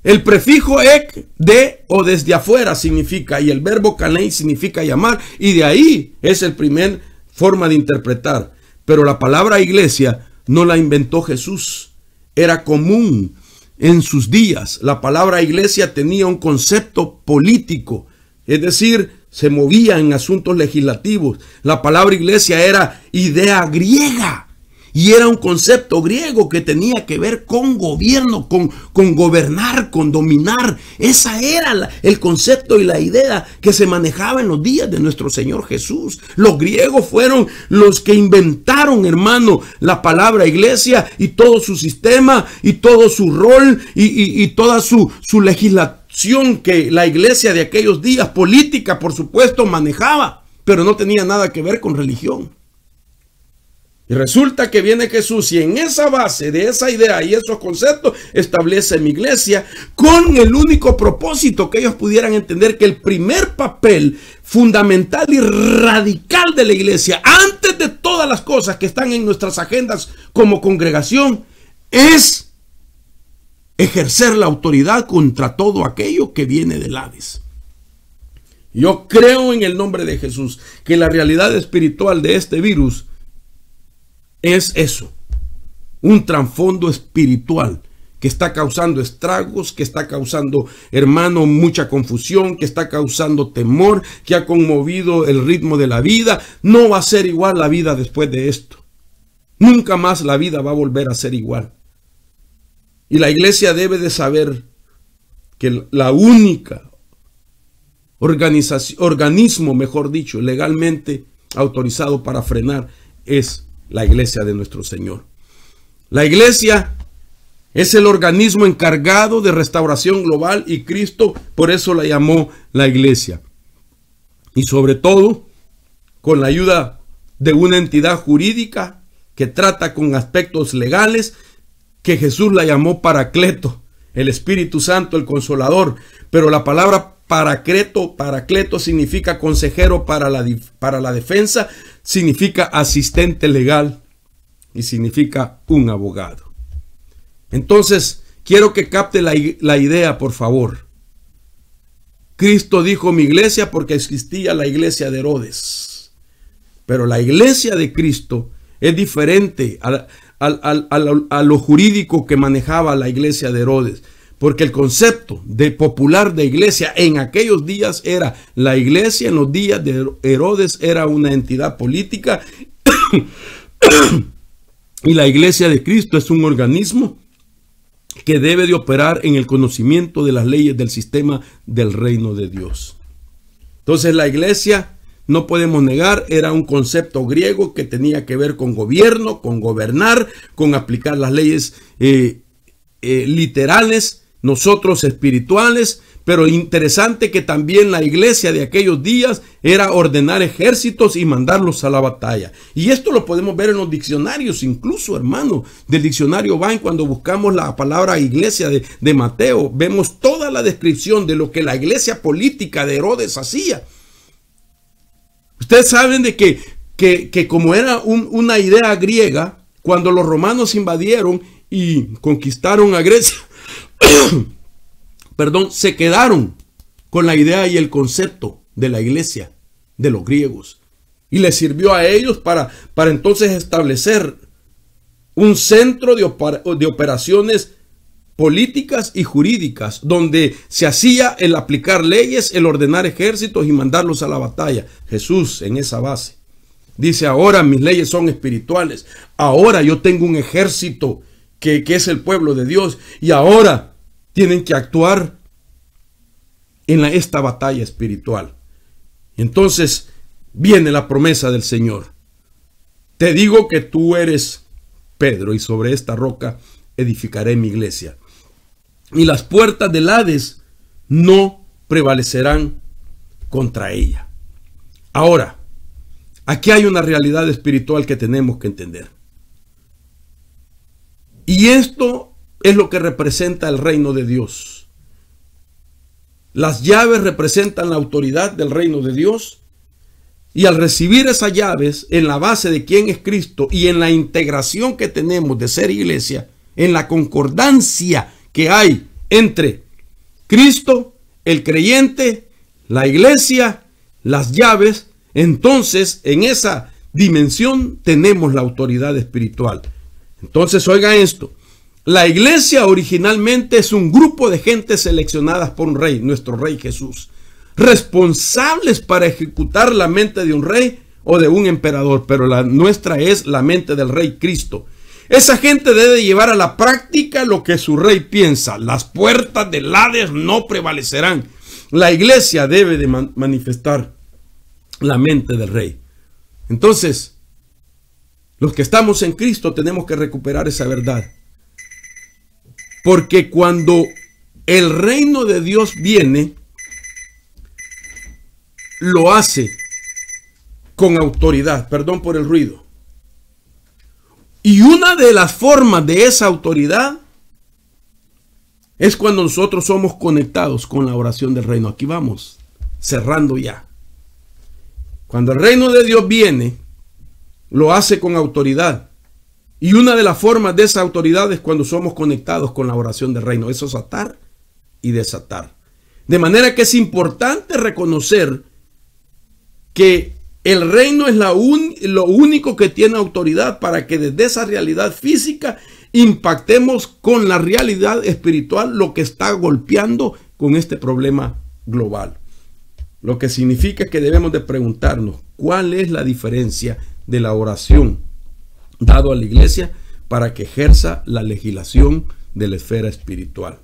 [SPEAKER 1] el prefijo ek de o desde afuera significa y el verbo kanei significa llamar y de ahí es el primer forma de interpretar. Pero la palabra iglesia no la inventó Jesús. Era común en sus días. La palabra iglesia tenía un concepto político, es decir, se movía en asuntos legislativos. La palabra iglesia era idea griega y era un concepto griego que tenía que ver con gobierno, con, con gobernar, con dominar. Esa era el concepto y la idea que se manejaba en los días de nuestro Señor Jesús. Los griegos fueron los que inventaron, hermano, la palabra iglesia y todo su sistema y todo su rol y, toda su, su legislación que la iglesia de aquellos días, política, por supuesto, manejaba, pero no tenía nada que ver con religión. Y resulta que viene Jesús y en esa base de esa idea y esos conceptos establece mi iglesia con el único propósito que ellos pudieran entender que el primer papel fundamental y radical de la iglesia, antes de todas las cosas que están en nuestras agendas como congregación, es ejercer la autoridad contra todo aquello que viene del Hades. Yo creo en el nombre de Jesús que la realidad espiritual de este virus es eso, un trasfondo espiritual que está causando estragos, que está causando, hermano, mucha confusión, que está causando temor, que ha conmovido el ritmo de la vida. No va a ser igual la vida después de esto. Nunca más la vida va a volver a ser igual. Y la iglesia debe de saber que la única organización, organismo, mejor dicho, legalmente autorizado para frenar es la iglesia de nuestro Señor. La iglesia es el organismo encargado de restauración global y Cristo por eso la llamó la iglesia. Y sobre todo, con la ayuda de una entidad jurídica que trata con aspectos legales que Jesús la llamó paracleto, el Espíritu Santo, el Consolador. Pero la palabra paracleto, paracleto significa consejero para la, para la defensa, significa asistente legal y significa un abogado. Entonces, quiero que capte la, idea, por favor. Cristo dijo mi iglesia porque existía la iglesia de Herodes. Pero la iglesia de Cristo es diferente a lo jurídico que manejaba la iglesia de Herodes porque el concepto de popular de iglesia en aquellos días era la iglesia en los días de Herodes era una entidad política y la iglesia de Cristo es un organismo que debe de operar en el conocimiento de las leyes del sistema del reino de Dios. Entonces la iglesia no podemos negar, era un concepto griego que tenía que ver con gobierno, con gobernar, con aplicar las leyes eh, eh, literales nosotros espirituales, pero interesante que también la iglesia de aquellos días era ordenar ejércitos y mandarlos a la batalla. Y esto lo podemos ver en los diccionarios, incluso hermano, del diccionario Vine, cuando buscamos la palabra iglesia de, Mateo, vemos toda la descripción de lo que la iglesia política de Herodes hacía. Ustedes saben de que, que, como era una idea griega, cuando los romanos invadieron y conquistaron a Grecia, perdón, se quedaron con la idea y el concepto de la iglesia de los griegos. Y les sirvió a ellos para, para entonces establecer un centro de, de operaciones políticas y jurídicas, donde se hacía el aplicar leyes, el ordenar ejércitos y mandarlos a la batalla. Jesús en esa base. Dice, ahora mis leyes son espirituales, ahora yo tengo un ejército que, es el pueblo de Dios y ahora tienen que actuar en esta batalla espiritual. Entonces viene la promesa del Señor. Te digo que tú eres Pedro y sobre esta roca edificaré mi iglesia. Y las puertas del Hades no prevalecerán contra ella. Ahora, aquí hay una realidad espiritual que tenemos que entender. Y esto es lo que representa el reino de Dios. Las llaves representan la autoridad del reino de Dios. Y al recibir esas llaves en la base de quién es Cristo y en la integración que tenemos de ser iglesia, en la concordancia que hay entre Cristo, el creyente, la iglesia, las llaves, entonces en esa dimensión tenemos la autoridad espiritual. Entonces, oiga esto. La iglesia originalmente es un grupo de gente seleccionadas por un rey, nuestro rey Jesús, responsables para ejecutar la mente de un rey o de un emperador, pero la nuestra es la mente del rey Cristo. Esa gente debe llevar a la práctica lo que su rey piensa. Las puertas del Hades no prevalecerán. La iglesia debe de manifestar la mente del rey. Entonces, los que estamos en Cristo tenemos que recuperar esa verdad. Porque cuando el reino de Dios viene, lo hace con autoridad. Perdón por el ruido. Y una de las formas de esa autoridad es cuando nosotros somos conectados con la oración del reino. Aquí vamos, cerrando ya. Cuando el reino de Dios viene, lo hace con autoridad. Y una de las formas de esa autoridad es cuando somos conectados con la oración del reino. Eso es atar y desatar. De manera que es importante reconocer que el reino es la lo único que tiene autoridad para que desde esa realidad física impactemos con la realidad espiritual lo que está golpeando con este problema global. Lo que significa que debemos de preguntarnos cuál es la diferencia de la oración dado a la iglesia para que ejerza la legislación de la esfera espiritual.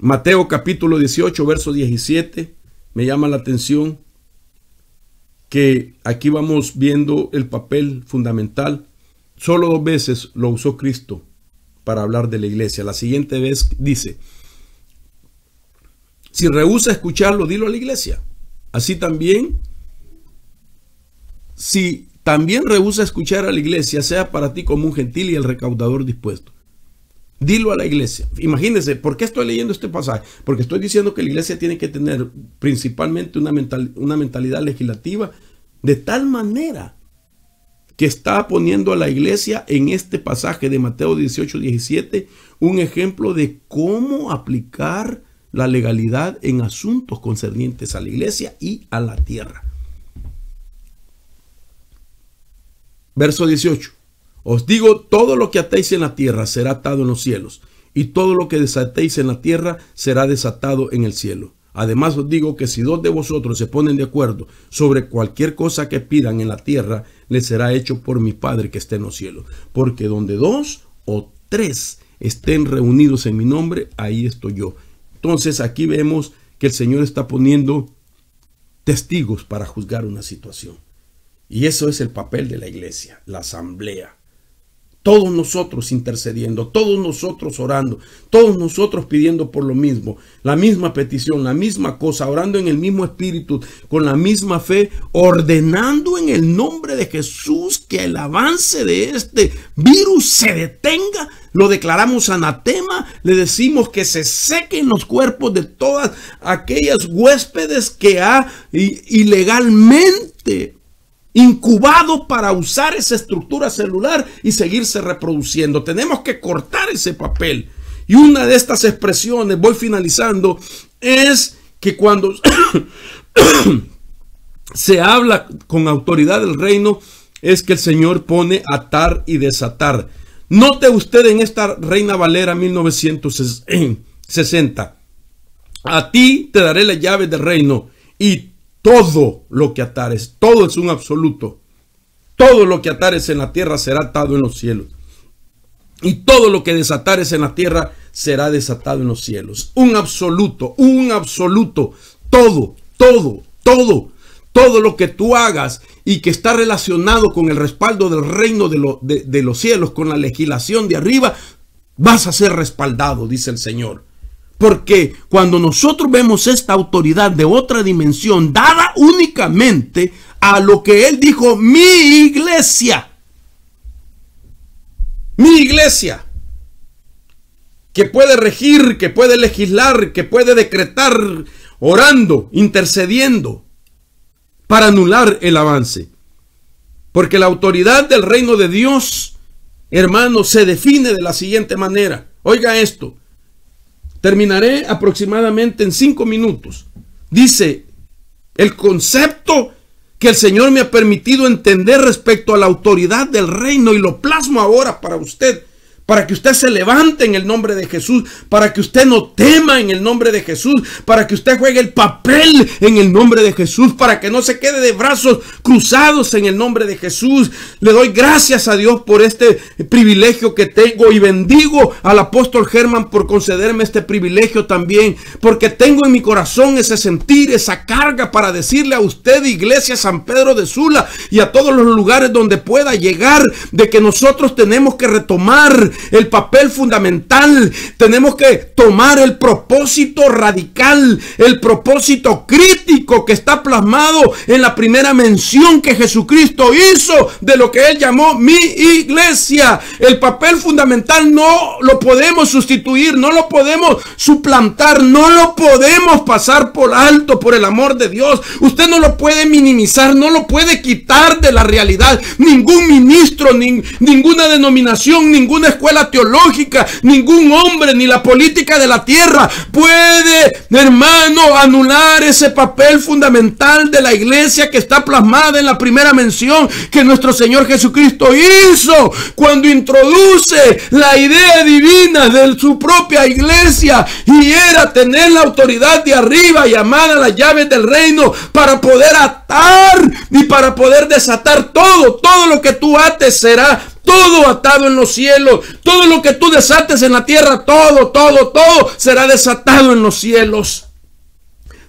[SPEAKER 1] Mateo capítulo 18, verso 17, me llama la atención que aquí vamos viendo el papel fundamental. Solo dos veces lo usó Cristo para hablar de la iglesia. La siguiente vez dice, si rehúsa escucharlo, dilo a la iglesia. Así también si también rehúsa escuchar a la iglesia, sea para ti como un gentil y el recaudador dispuesto. Dilo a la iglesia. Imagínense, ¿por qué estoy leyendo este pasaje? Porque estoy diciendo que la iglesia tiene que tener principalmente una, una mentalidad legislativa de tal manera que está poniendo a la iglesia en este pasaje de Mateo 18, 17 un ejemplo de cómo aplicar la legalidad en asuntos concernientes a la iglesia y a la tierra. Verso 18. Os digo, todo lo que atéis en la tierra será atado en los cielos, y todo lo que desatéis en la tierra será desatado en el cielo. Además os digo que si dos de vosotros se ponen de acuerdo sobre cualquier cosa que pidan en la tierra, les será hecho por mi Padre que esté en los cielos. Porque donde dos o tres estén reunidos en mi nombre, ahí estoy yo. Entonces aquí vemos que el Señor está poniendo testigos para juzgar una situación. Y eso es el papel de la iglesia, la asamblea. Todos nosotros intercediendo, todos nosotros orando, todos nosotros pidiendo por lo mismo, la misma petición, la misma cosa, orando en el mismo espíritu, con la misma fe, ordenando en el nombre de Jesús que el avance de este virus se detenga. Lo declaramos anatema, le decimos que se sequen los cuerpos de todas aquellas huéspedes que ha ilegalmente incubado para usar esa estructura celular y seguirse reproduciendo. Tenemos que cortar ese papel. Y una de estas expresiones, voy finalizando, es que cuando se habla con autoridad del reino, es que el Señor pone atar y desatar. Note usted en esta Reina Valera 1960. A ti te daré la llave del reino y todo lo que atares, todo es un absoluto. Todo lo que atares en la tierra será atado en los cielos. Y todo lo que desatares en la tierra será desatado en los cielos. Un absoluto, un absoluto. Todo, todo, todo. Todo lo que tú hagas y que está relacionado con el respaldo del reino de, los cielos, con la legislación de arriba, vas a ser respaldado, dice el Señor. Porque cuando nosotros vemos esta autoridad de otra dimensión, dada únicamente a lo que él dijo, mi iglesia, mi iglesia, que puede regir, que puede legislar, que puede decretar, orando, intercediendo, para anular el avance. Porque la autoridad del reino de Dios, hermano, se define de la siguiente manera. Oiga esto, Terminaré aproximadamente en cinco minutos. Dice, el concepto que el Señor me ha permitido entender respecto a la autoridad del reino y lo plasmo ahora para usted para que usted se levante en el nombre de Jesús, para que usted no tema en el nombre de Jesús, para que usted juegue el papel en el nombre de Jesús, para que no se quede de brazos cruzados en el nombre de Jesús. Le doy gracias a Dios por este privilegio que tengo y bendigo al apóstol Germán por concederme este privilegio también, porque tengo en mi corazón ese sentir, esa carga para decirle a usted, iglesia San Pedro de Sula y a todos los lugares donde pueda llegar, de que nosotros tenemos que retomar el papel fundamental. Tenemos que tomar el propósito radical, el propósito crítico que está plasmado en la primera mención que Jesucristo hizo de lo que él llamó mi iglesia. El papel fundamental no lo podemos sustituir, no lo podemos suplantar, no lo podemos pasar por alto, por el amor de Dios. Usted no lo puede minimizar, no lo puede quitar de la realidad. Ningún ministro, ninguna denominación, ninguna escuela la teológica, ningún hombre, ni la política de la tierra puede, hermano, anular ese papel fundamental de la iglesia que está plasmada en la primera mención que nuestro Señor Jesucristo hizo cuando introduce la idea divina de su propia iglesia y era tener la autoridad de arriba llamada las llaves del reino para poder atar y para poder desatar todo, todo lo que tú ates será todo atado en los cielos, todo lo que tú desates en la tierra, todo, todo, todo será desatado en los cielos.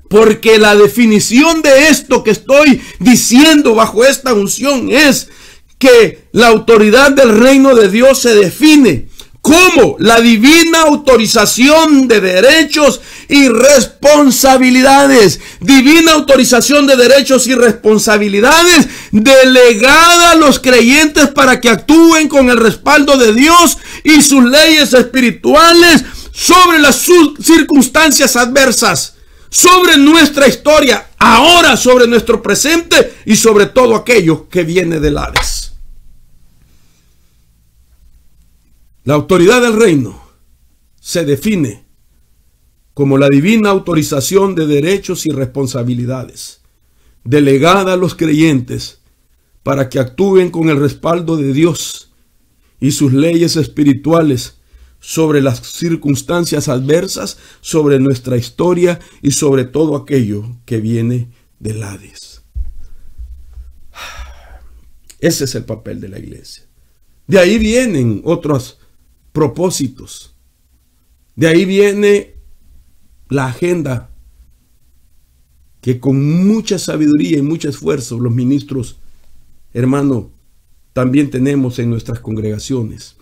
[SPEAKER 1] Porque la definición de esto que estoy diciendo bajo esta unción es que la autoridad del reino de Dios se define como La divina autorización de derechos y responsabilidades. Divina autorización de derechos y responsabilidades delegada a los creyentes para que actúen con el respaldo de Dios y sus leyes espirituales sobre las circunstancias adversas, sobre nuestra historia, ahora sobre nuestro presente y sobre todo aquello que viene del Hades. La autoridad del reino se define como la divina autorización de derechos y responsabilidades, delegada a los creyentes para que actúen con el respaldo de Dios y sus leyes espirituales sobre las circunstancias adversas, sobre nuestra historia y sobre todo aquello que viene del Hades. Ese es el papel de la iglesia. De ahí vienen otras propósitos. De ahí viene la agenda que con mucha sabiduría y mucho esfuerzo los ministros, hermano, también tenemos en nuestras congregaciones.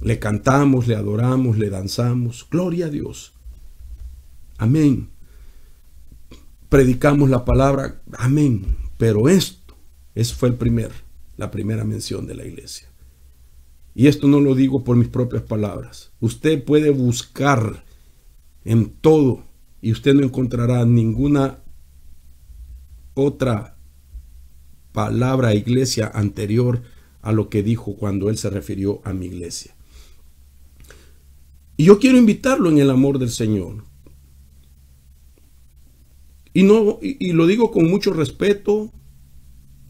[SPEAKER 1] Le cantamos, le adoramos, le danzamos. Gloria a Dios. Amén. Predicamos la palabra. Amén. Pero esto, eso fue el primer, la primera mención de la iglesia. Y esto no lo digo por mis propias palabras. Usted puede buscar en todo y usted no encontrará ninguna otra palabra iglesia anterior a lo que dijo cuando él se refirió a mi iglesia. Y yo quiero invitarlo en el amor del Señor. Y, no, lo digo con mucho respeto,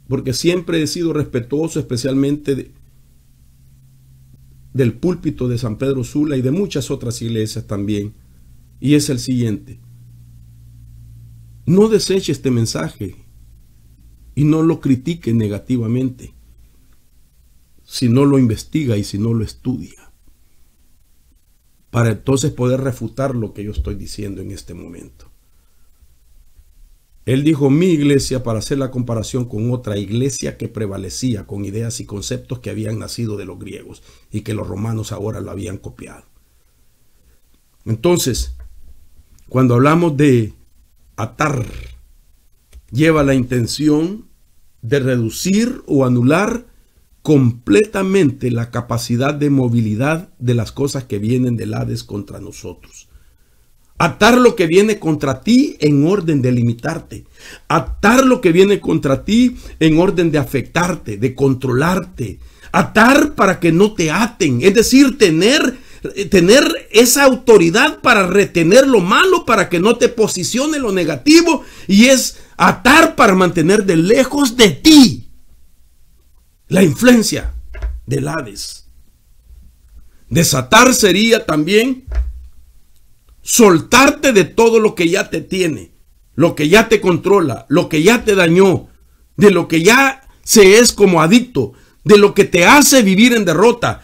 [SPEAKER 1] porque siempre he sido respetuoso, especialmente de, del púlpito de San Pedro Sula y de muchas otras iglesias también, y es el siguiente. No deseche este mensaje y no lo critique negativamente, si no lo investiga y si no lo estudia, para entonces poder refutar lo que yo estoy diciendo en este momento. Él dijo mi iglesia para hacer la comparación con otra iglesia que prevalecía con ideas y conceptos que habían nacido de los griegos y que los romanos ahora lo habían copiado. Entonces, cuando hablamos de atar, lleva la intención de reducir o anular completamente la capacidad de movilidad de las cosas que vienen del Hades contra nosotros. Atar lo que viene contra ti en orden de limitarte. Atar lo que viene contra ti en orden de afectarte, de controlarte. Atar para que no te aten. Es decir, tener, eh, tener esa autoridad para retener lo malo, para que no te posicione lo negativo. Y es atar para mantener de lejos de ti la influencia del Hades. Desatar sería también soltarte de todo lo que ya te tiene, lo que ya te controla, lo que ya te dañó, de lo que ya se es como adicto, de lo que te hace vivir en derrota,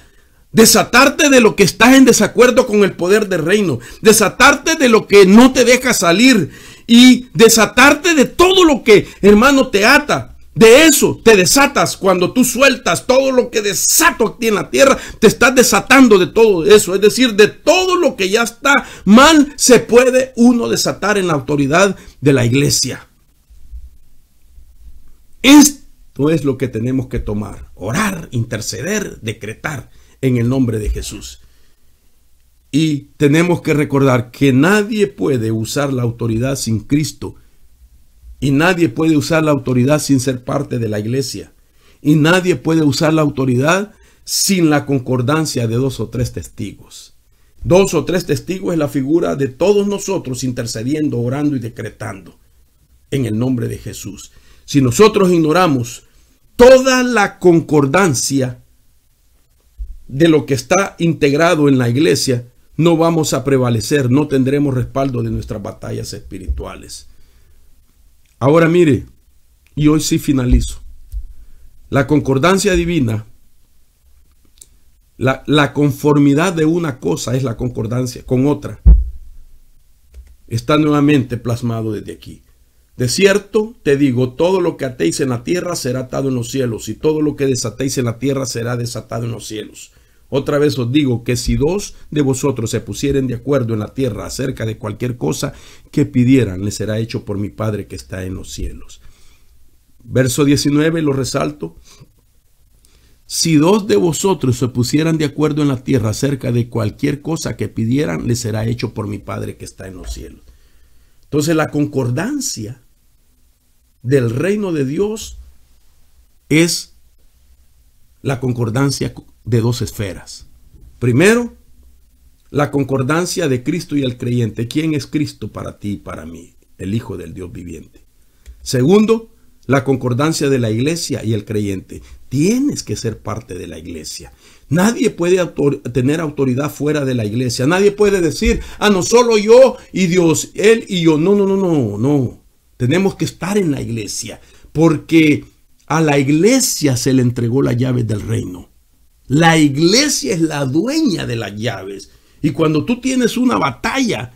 [SPEAKER 1] desatarte de lo que estás en desacuerdo con el poder del reino, desatarte de lo que no te deja salir y desatarte de todo lo que, hermano, te ata de eso te desatas cuando tú sueltas todo lo que desato aquí en la tierra, te estás desatando de todo eso. Es decir, de todo lo que ya está mal, se puede uno desatar en la autoridad de la iglesia. Esto es lo que tenemos que tomar, orar, interceder, decretar en el nombre de Jesús. Y tenemos que recordar que nadie puede usar la autoridad sin Cristo y nadie puede usar la autoridad sin ser parte de la iglesia. Y nadie puede usar la autoridad sin la concordancia de dos o tres testigos. Dos o tres testigos es la figura de todos nosotros intercediendo, orando y decretando en el nombre de Jesús. Si nosotros ignoramos toda la concordancia de lo que está integrado en la iglesia, no vamos a prevalecer, no tendremos respaldo de nuestras batallas espirituales. Ahora mire, y hoy sí finalizo. La concordancia divina, la, conformidad de una cosa es la concordancia con otra. Está nuevamente plasmado desde aquí. De cierto, te digo, todo lo que atéis en la tierra será atado en los cielos, y todo lo que desatéis en la tierra será desatado en los cielos. Otra vez os digo que si dos de vosotros se pusieren de acuerdo en la tierra acerca de cualquier cosa que pidieran, les será hecho por mi Padre que está en los cielos. Verso 19, lo resalto. Si dos de vosotros se pusieran de acuerdo en la tierra acerca de cualquier cosa que pidieran, les será hecho por mi Padre que está en los cielos. Entonces la concordancia del reino de Dios es la concordancia de dos esferas. Primero, la concordancia de Cristo y el creyente. ¿Quién es Cristo para ti y para mí? El Hijo del Dios viviente. Segundo, la concordancia de la iglesia y el creyente. Tienes que ser parte de la iglesia. Nadie puede tener autoridad fuera de la iglesia. Nadie puede decir, ah, no, solo yo y Dios, Él y yo. No, no, no, no, no. Tenemos que estar en la iglesia porque a la iglesia se le entregó la llave del reino. La iglesia es la dueña de las llaves. Y cuando tú tienes una batalla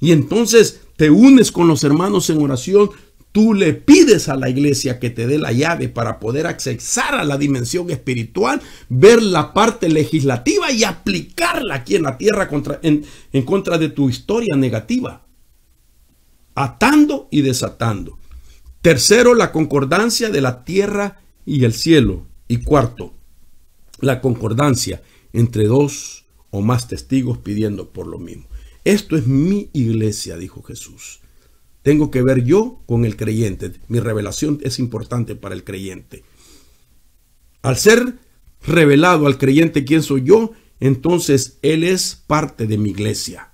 [SPEAKER 1] y entonces te unes con los hermanos en oración, tú le pides a la iglesia que te dé la llave para poder accesar a la dimensión espiritual, ver la parte legislativa y aplicarla aquí en la tierra en contra de tu historia negativa. Atando y desatando. Tercero, la concordancia de la tierra y el cielo. Y cuarto, la concordancia entre dos o más testigos pidiendo por lo mismo. Esto es mi iglesia, dijo Jesús. Tengo que ver yo con el creyente. Mi revelación es importante para el creyente. Al ser revelado al creyente quién soy yo, entonces Él es parte de mi iglesia.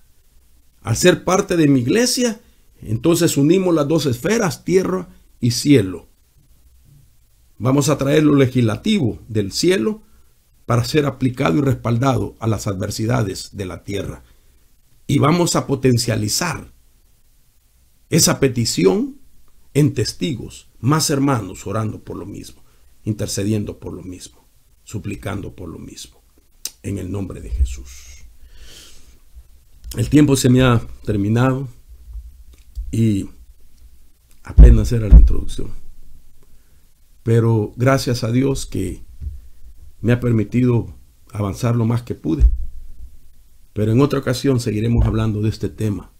[SPEAKER 1] Al ser parte de mi iglesia, entonces unimos las dos esferas, tierra y cielo. Vamos a traer lo legislativo del cielo para ser aplicado y respaldado a las adversidades de la tierra. Y vamos a potencializar esa petición en testigos, más hermanos orando por lo mismo, intercediendo por lo mismo, suplicando por lo mismo, en el nombre de Jesús. El tiempo se me ha terminado y apenas era la introducción. Pero gracias a Dios que me ha permitido avanzar lo más que pude. Pero en otra ocasión seguiremos hablando de este tema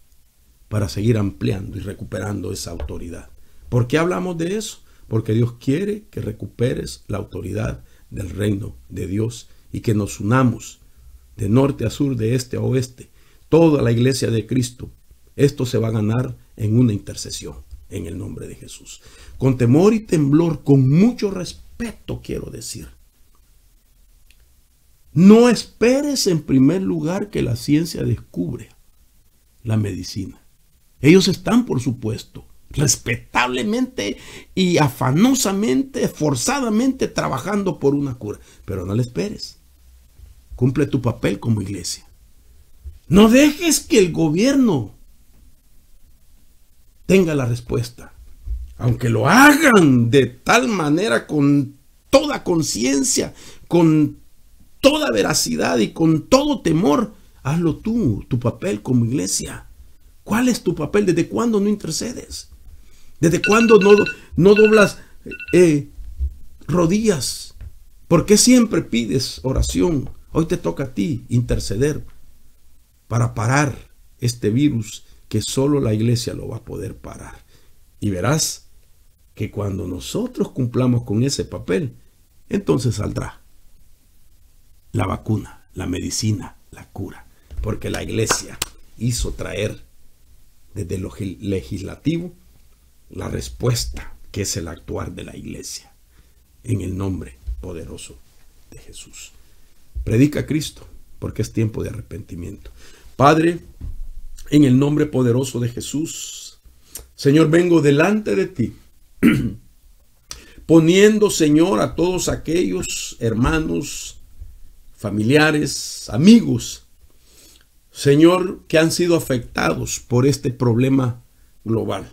[SPEAKER 1] para seguir ampliando y recuperando esa autoridad. ¿Por qué hablamos de eso? Porque Dios quiere que recuperes la autoridad del reino de Dios y que nos unamos de norte a sur, de este a oeste, toda la iglesia de Cristo. Esto se va a ganar en una intercesión, en el nombre de Jesús. Con temor y temblor, con mucho respeto quiero decir, no esperes en primer lugar que la ciencia descubre la medicina. Ellos están, por supuesto, respetablemente y afanosamente, forzadamente trabajando por una cura. Pero no le esperes. Cumple tu papel como iglesia. No dejes que el gobierno tenga la respuesta. Aunque lo hagan de tal manera, con toda conciencia, con toda veracidad y con todo temor. Hazlo tú, tu papel como iglesia. ¿Cuál es tu papel? ¿Desde cuándo no intercedes? ¿Desde cuándo no, no doblas eh, rodillas? ¿Por qué siempre pides oración? Hoy te toca a ti interceder para parar este virus que solo la iglesia lo va a poder parar. Y verás que cuando nosotros cumplamos con ese papel, entonces saldrá la vacuna, la medicina, la cura. Porque la iglesia hizo traer desde lo legislativo la respuesta que es el actuar de la iglesia en el nombre poderoso de Jesús. Predica Cristo porque es tiempo de arrepentimiento. Padre, en el nombre poderoso de Jesús, Señor, vengo delante de ti. poniendo, Señor, a todos aquellos hermanos, familiares, amigos, Señor, que han sido afectados por este problema global.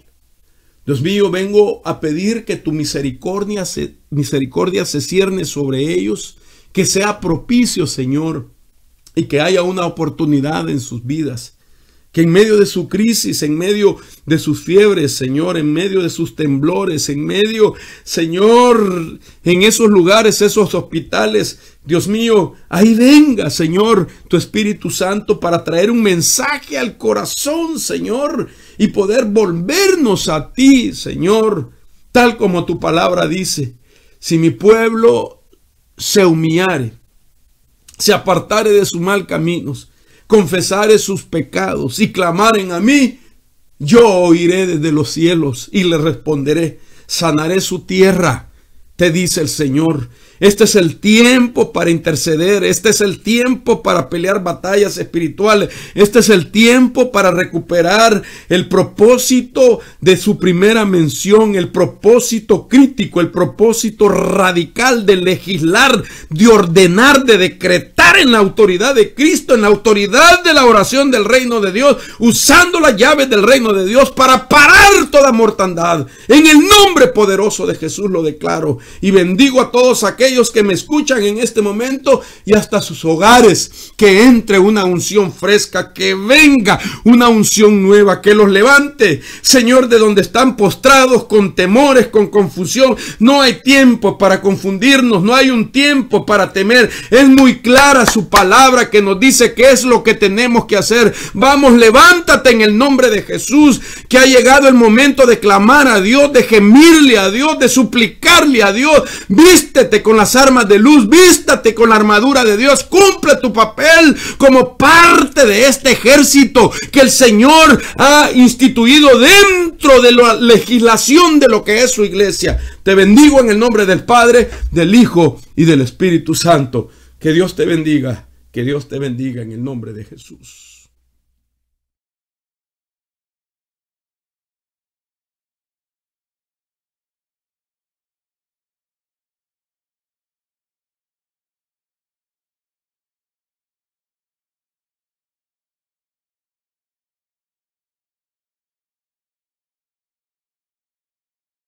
[SPEAKER 1] Dios mío, vengo a pedir que tu misericordia se, misericordia se cierne sobre ellos, que sea propicio, Señor, y que haya una oportunidad en sus vidas que en medio de su crisis, en medio de sus fiebres, Señor, en medio de sus temblores, en medio, Señor, en esos lugares, esos hospitales, Dios mío, ahí venga, Señor, tu Espíritu Santo para traer un mensaje al corazón, Señor, y poder volvernos a ti, Señor, tal como tu palabra dice. Si mi pueblo se humillare, se apartare de sus mal caminos, Confesaré sus pecados y clamaren a mí, yo oiré desde los cielos y le responderé, sanaré su tierra, te dice el Señor. Este es el tiempo para interceder, este es el tiempo para pelear batallas espirituales, este es el tiempo para recuperar el propósito de su primera mención, el propósito crítico, el propósito radical de legislar, de ordenar, de decretar en la autoridad de Cristo, en la autoridad de la oración del reino de Dios, usando las llaves del reino de Dios para parar toda mortandad. En el nombre poderoso de Jesús lo declaro y bendigo a todos aquellos que me escuchan en este momento y hasta sus hogares. Que entre una unción fresca, que venga una unción nueva, que los levante, Señor, de donde están postrados con temores, con confusión. No hay tiempo para confundirnos, no hay un tiempo para temer. Es muy clara su palabra que nos dice qué es lo que tenemos que hacer. Vamos, levántate en el nombre de Jesús, que ha llegado el momento de clamar a Dios, de gemirle a Dios, de suplicarle a Dios. Vístete con las armas de luz, vístate con la armadura de Dios, cumple tu papel como parte de este ejército que el Señor ha instituido dentro de la legislación de lo que es su iglesia. Te bendigo en el nombre del Padre, del Hijo y del Espíritu Santo. Que Dios te bendiga, que Dios te bendiga en el nombre de Jesús.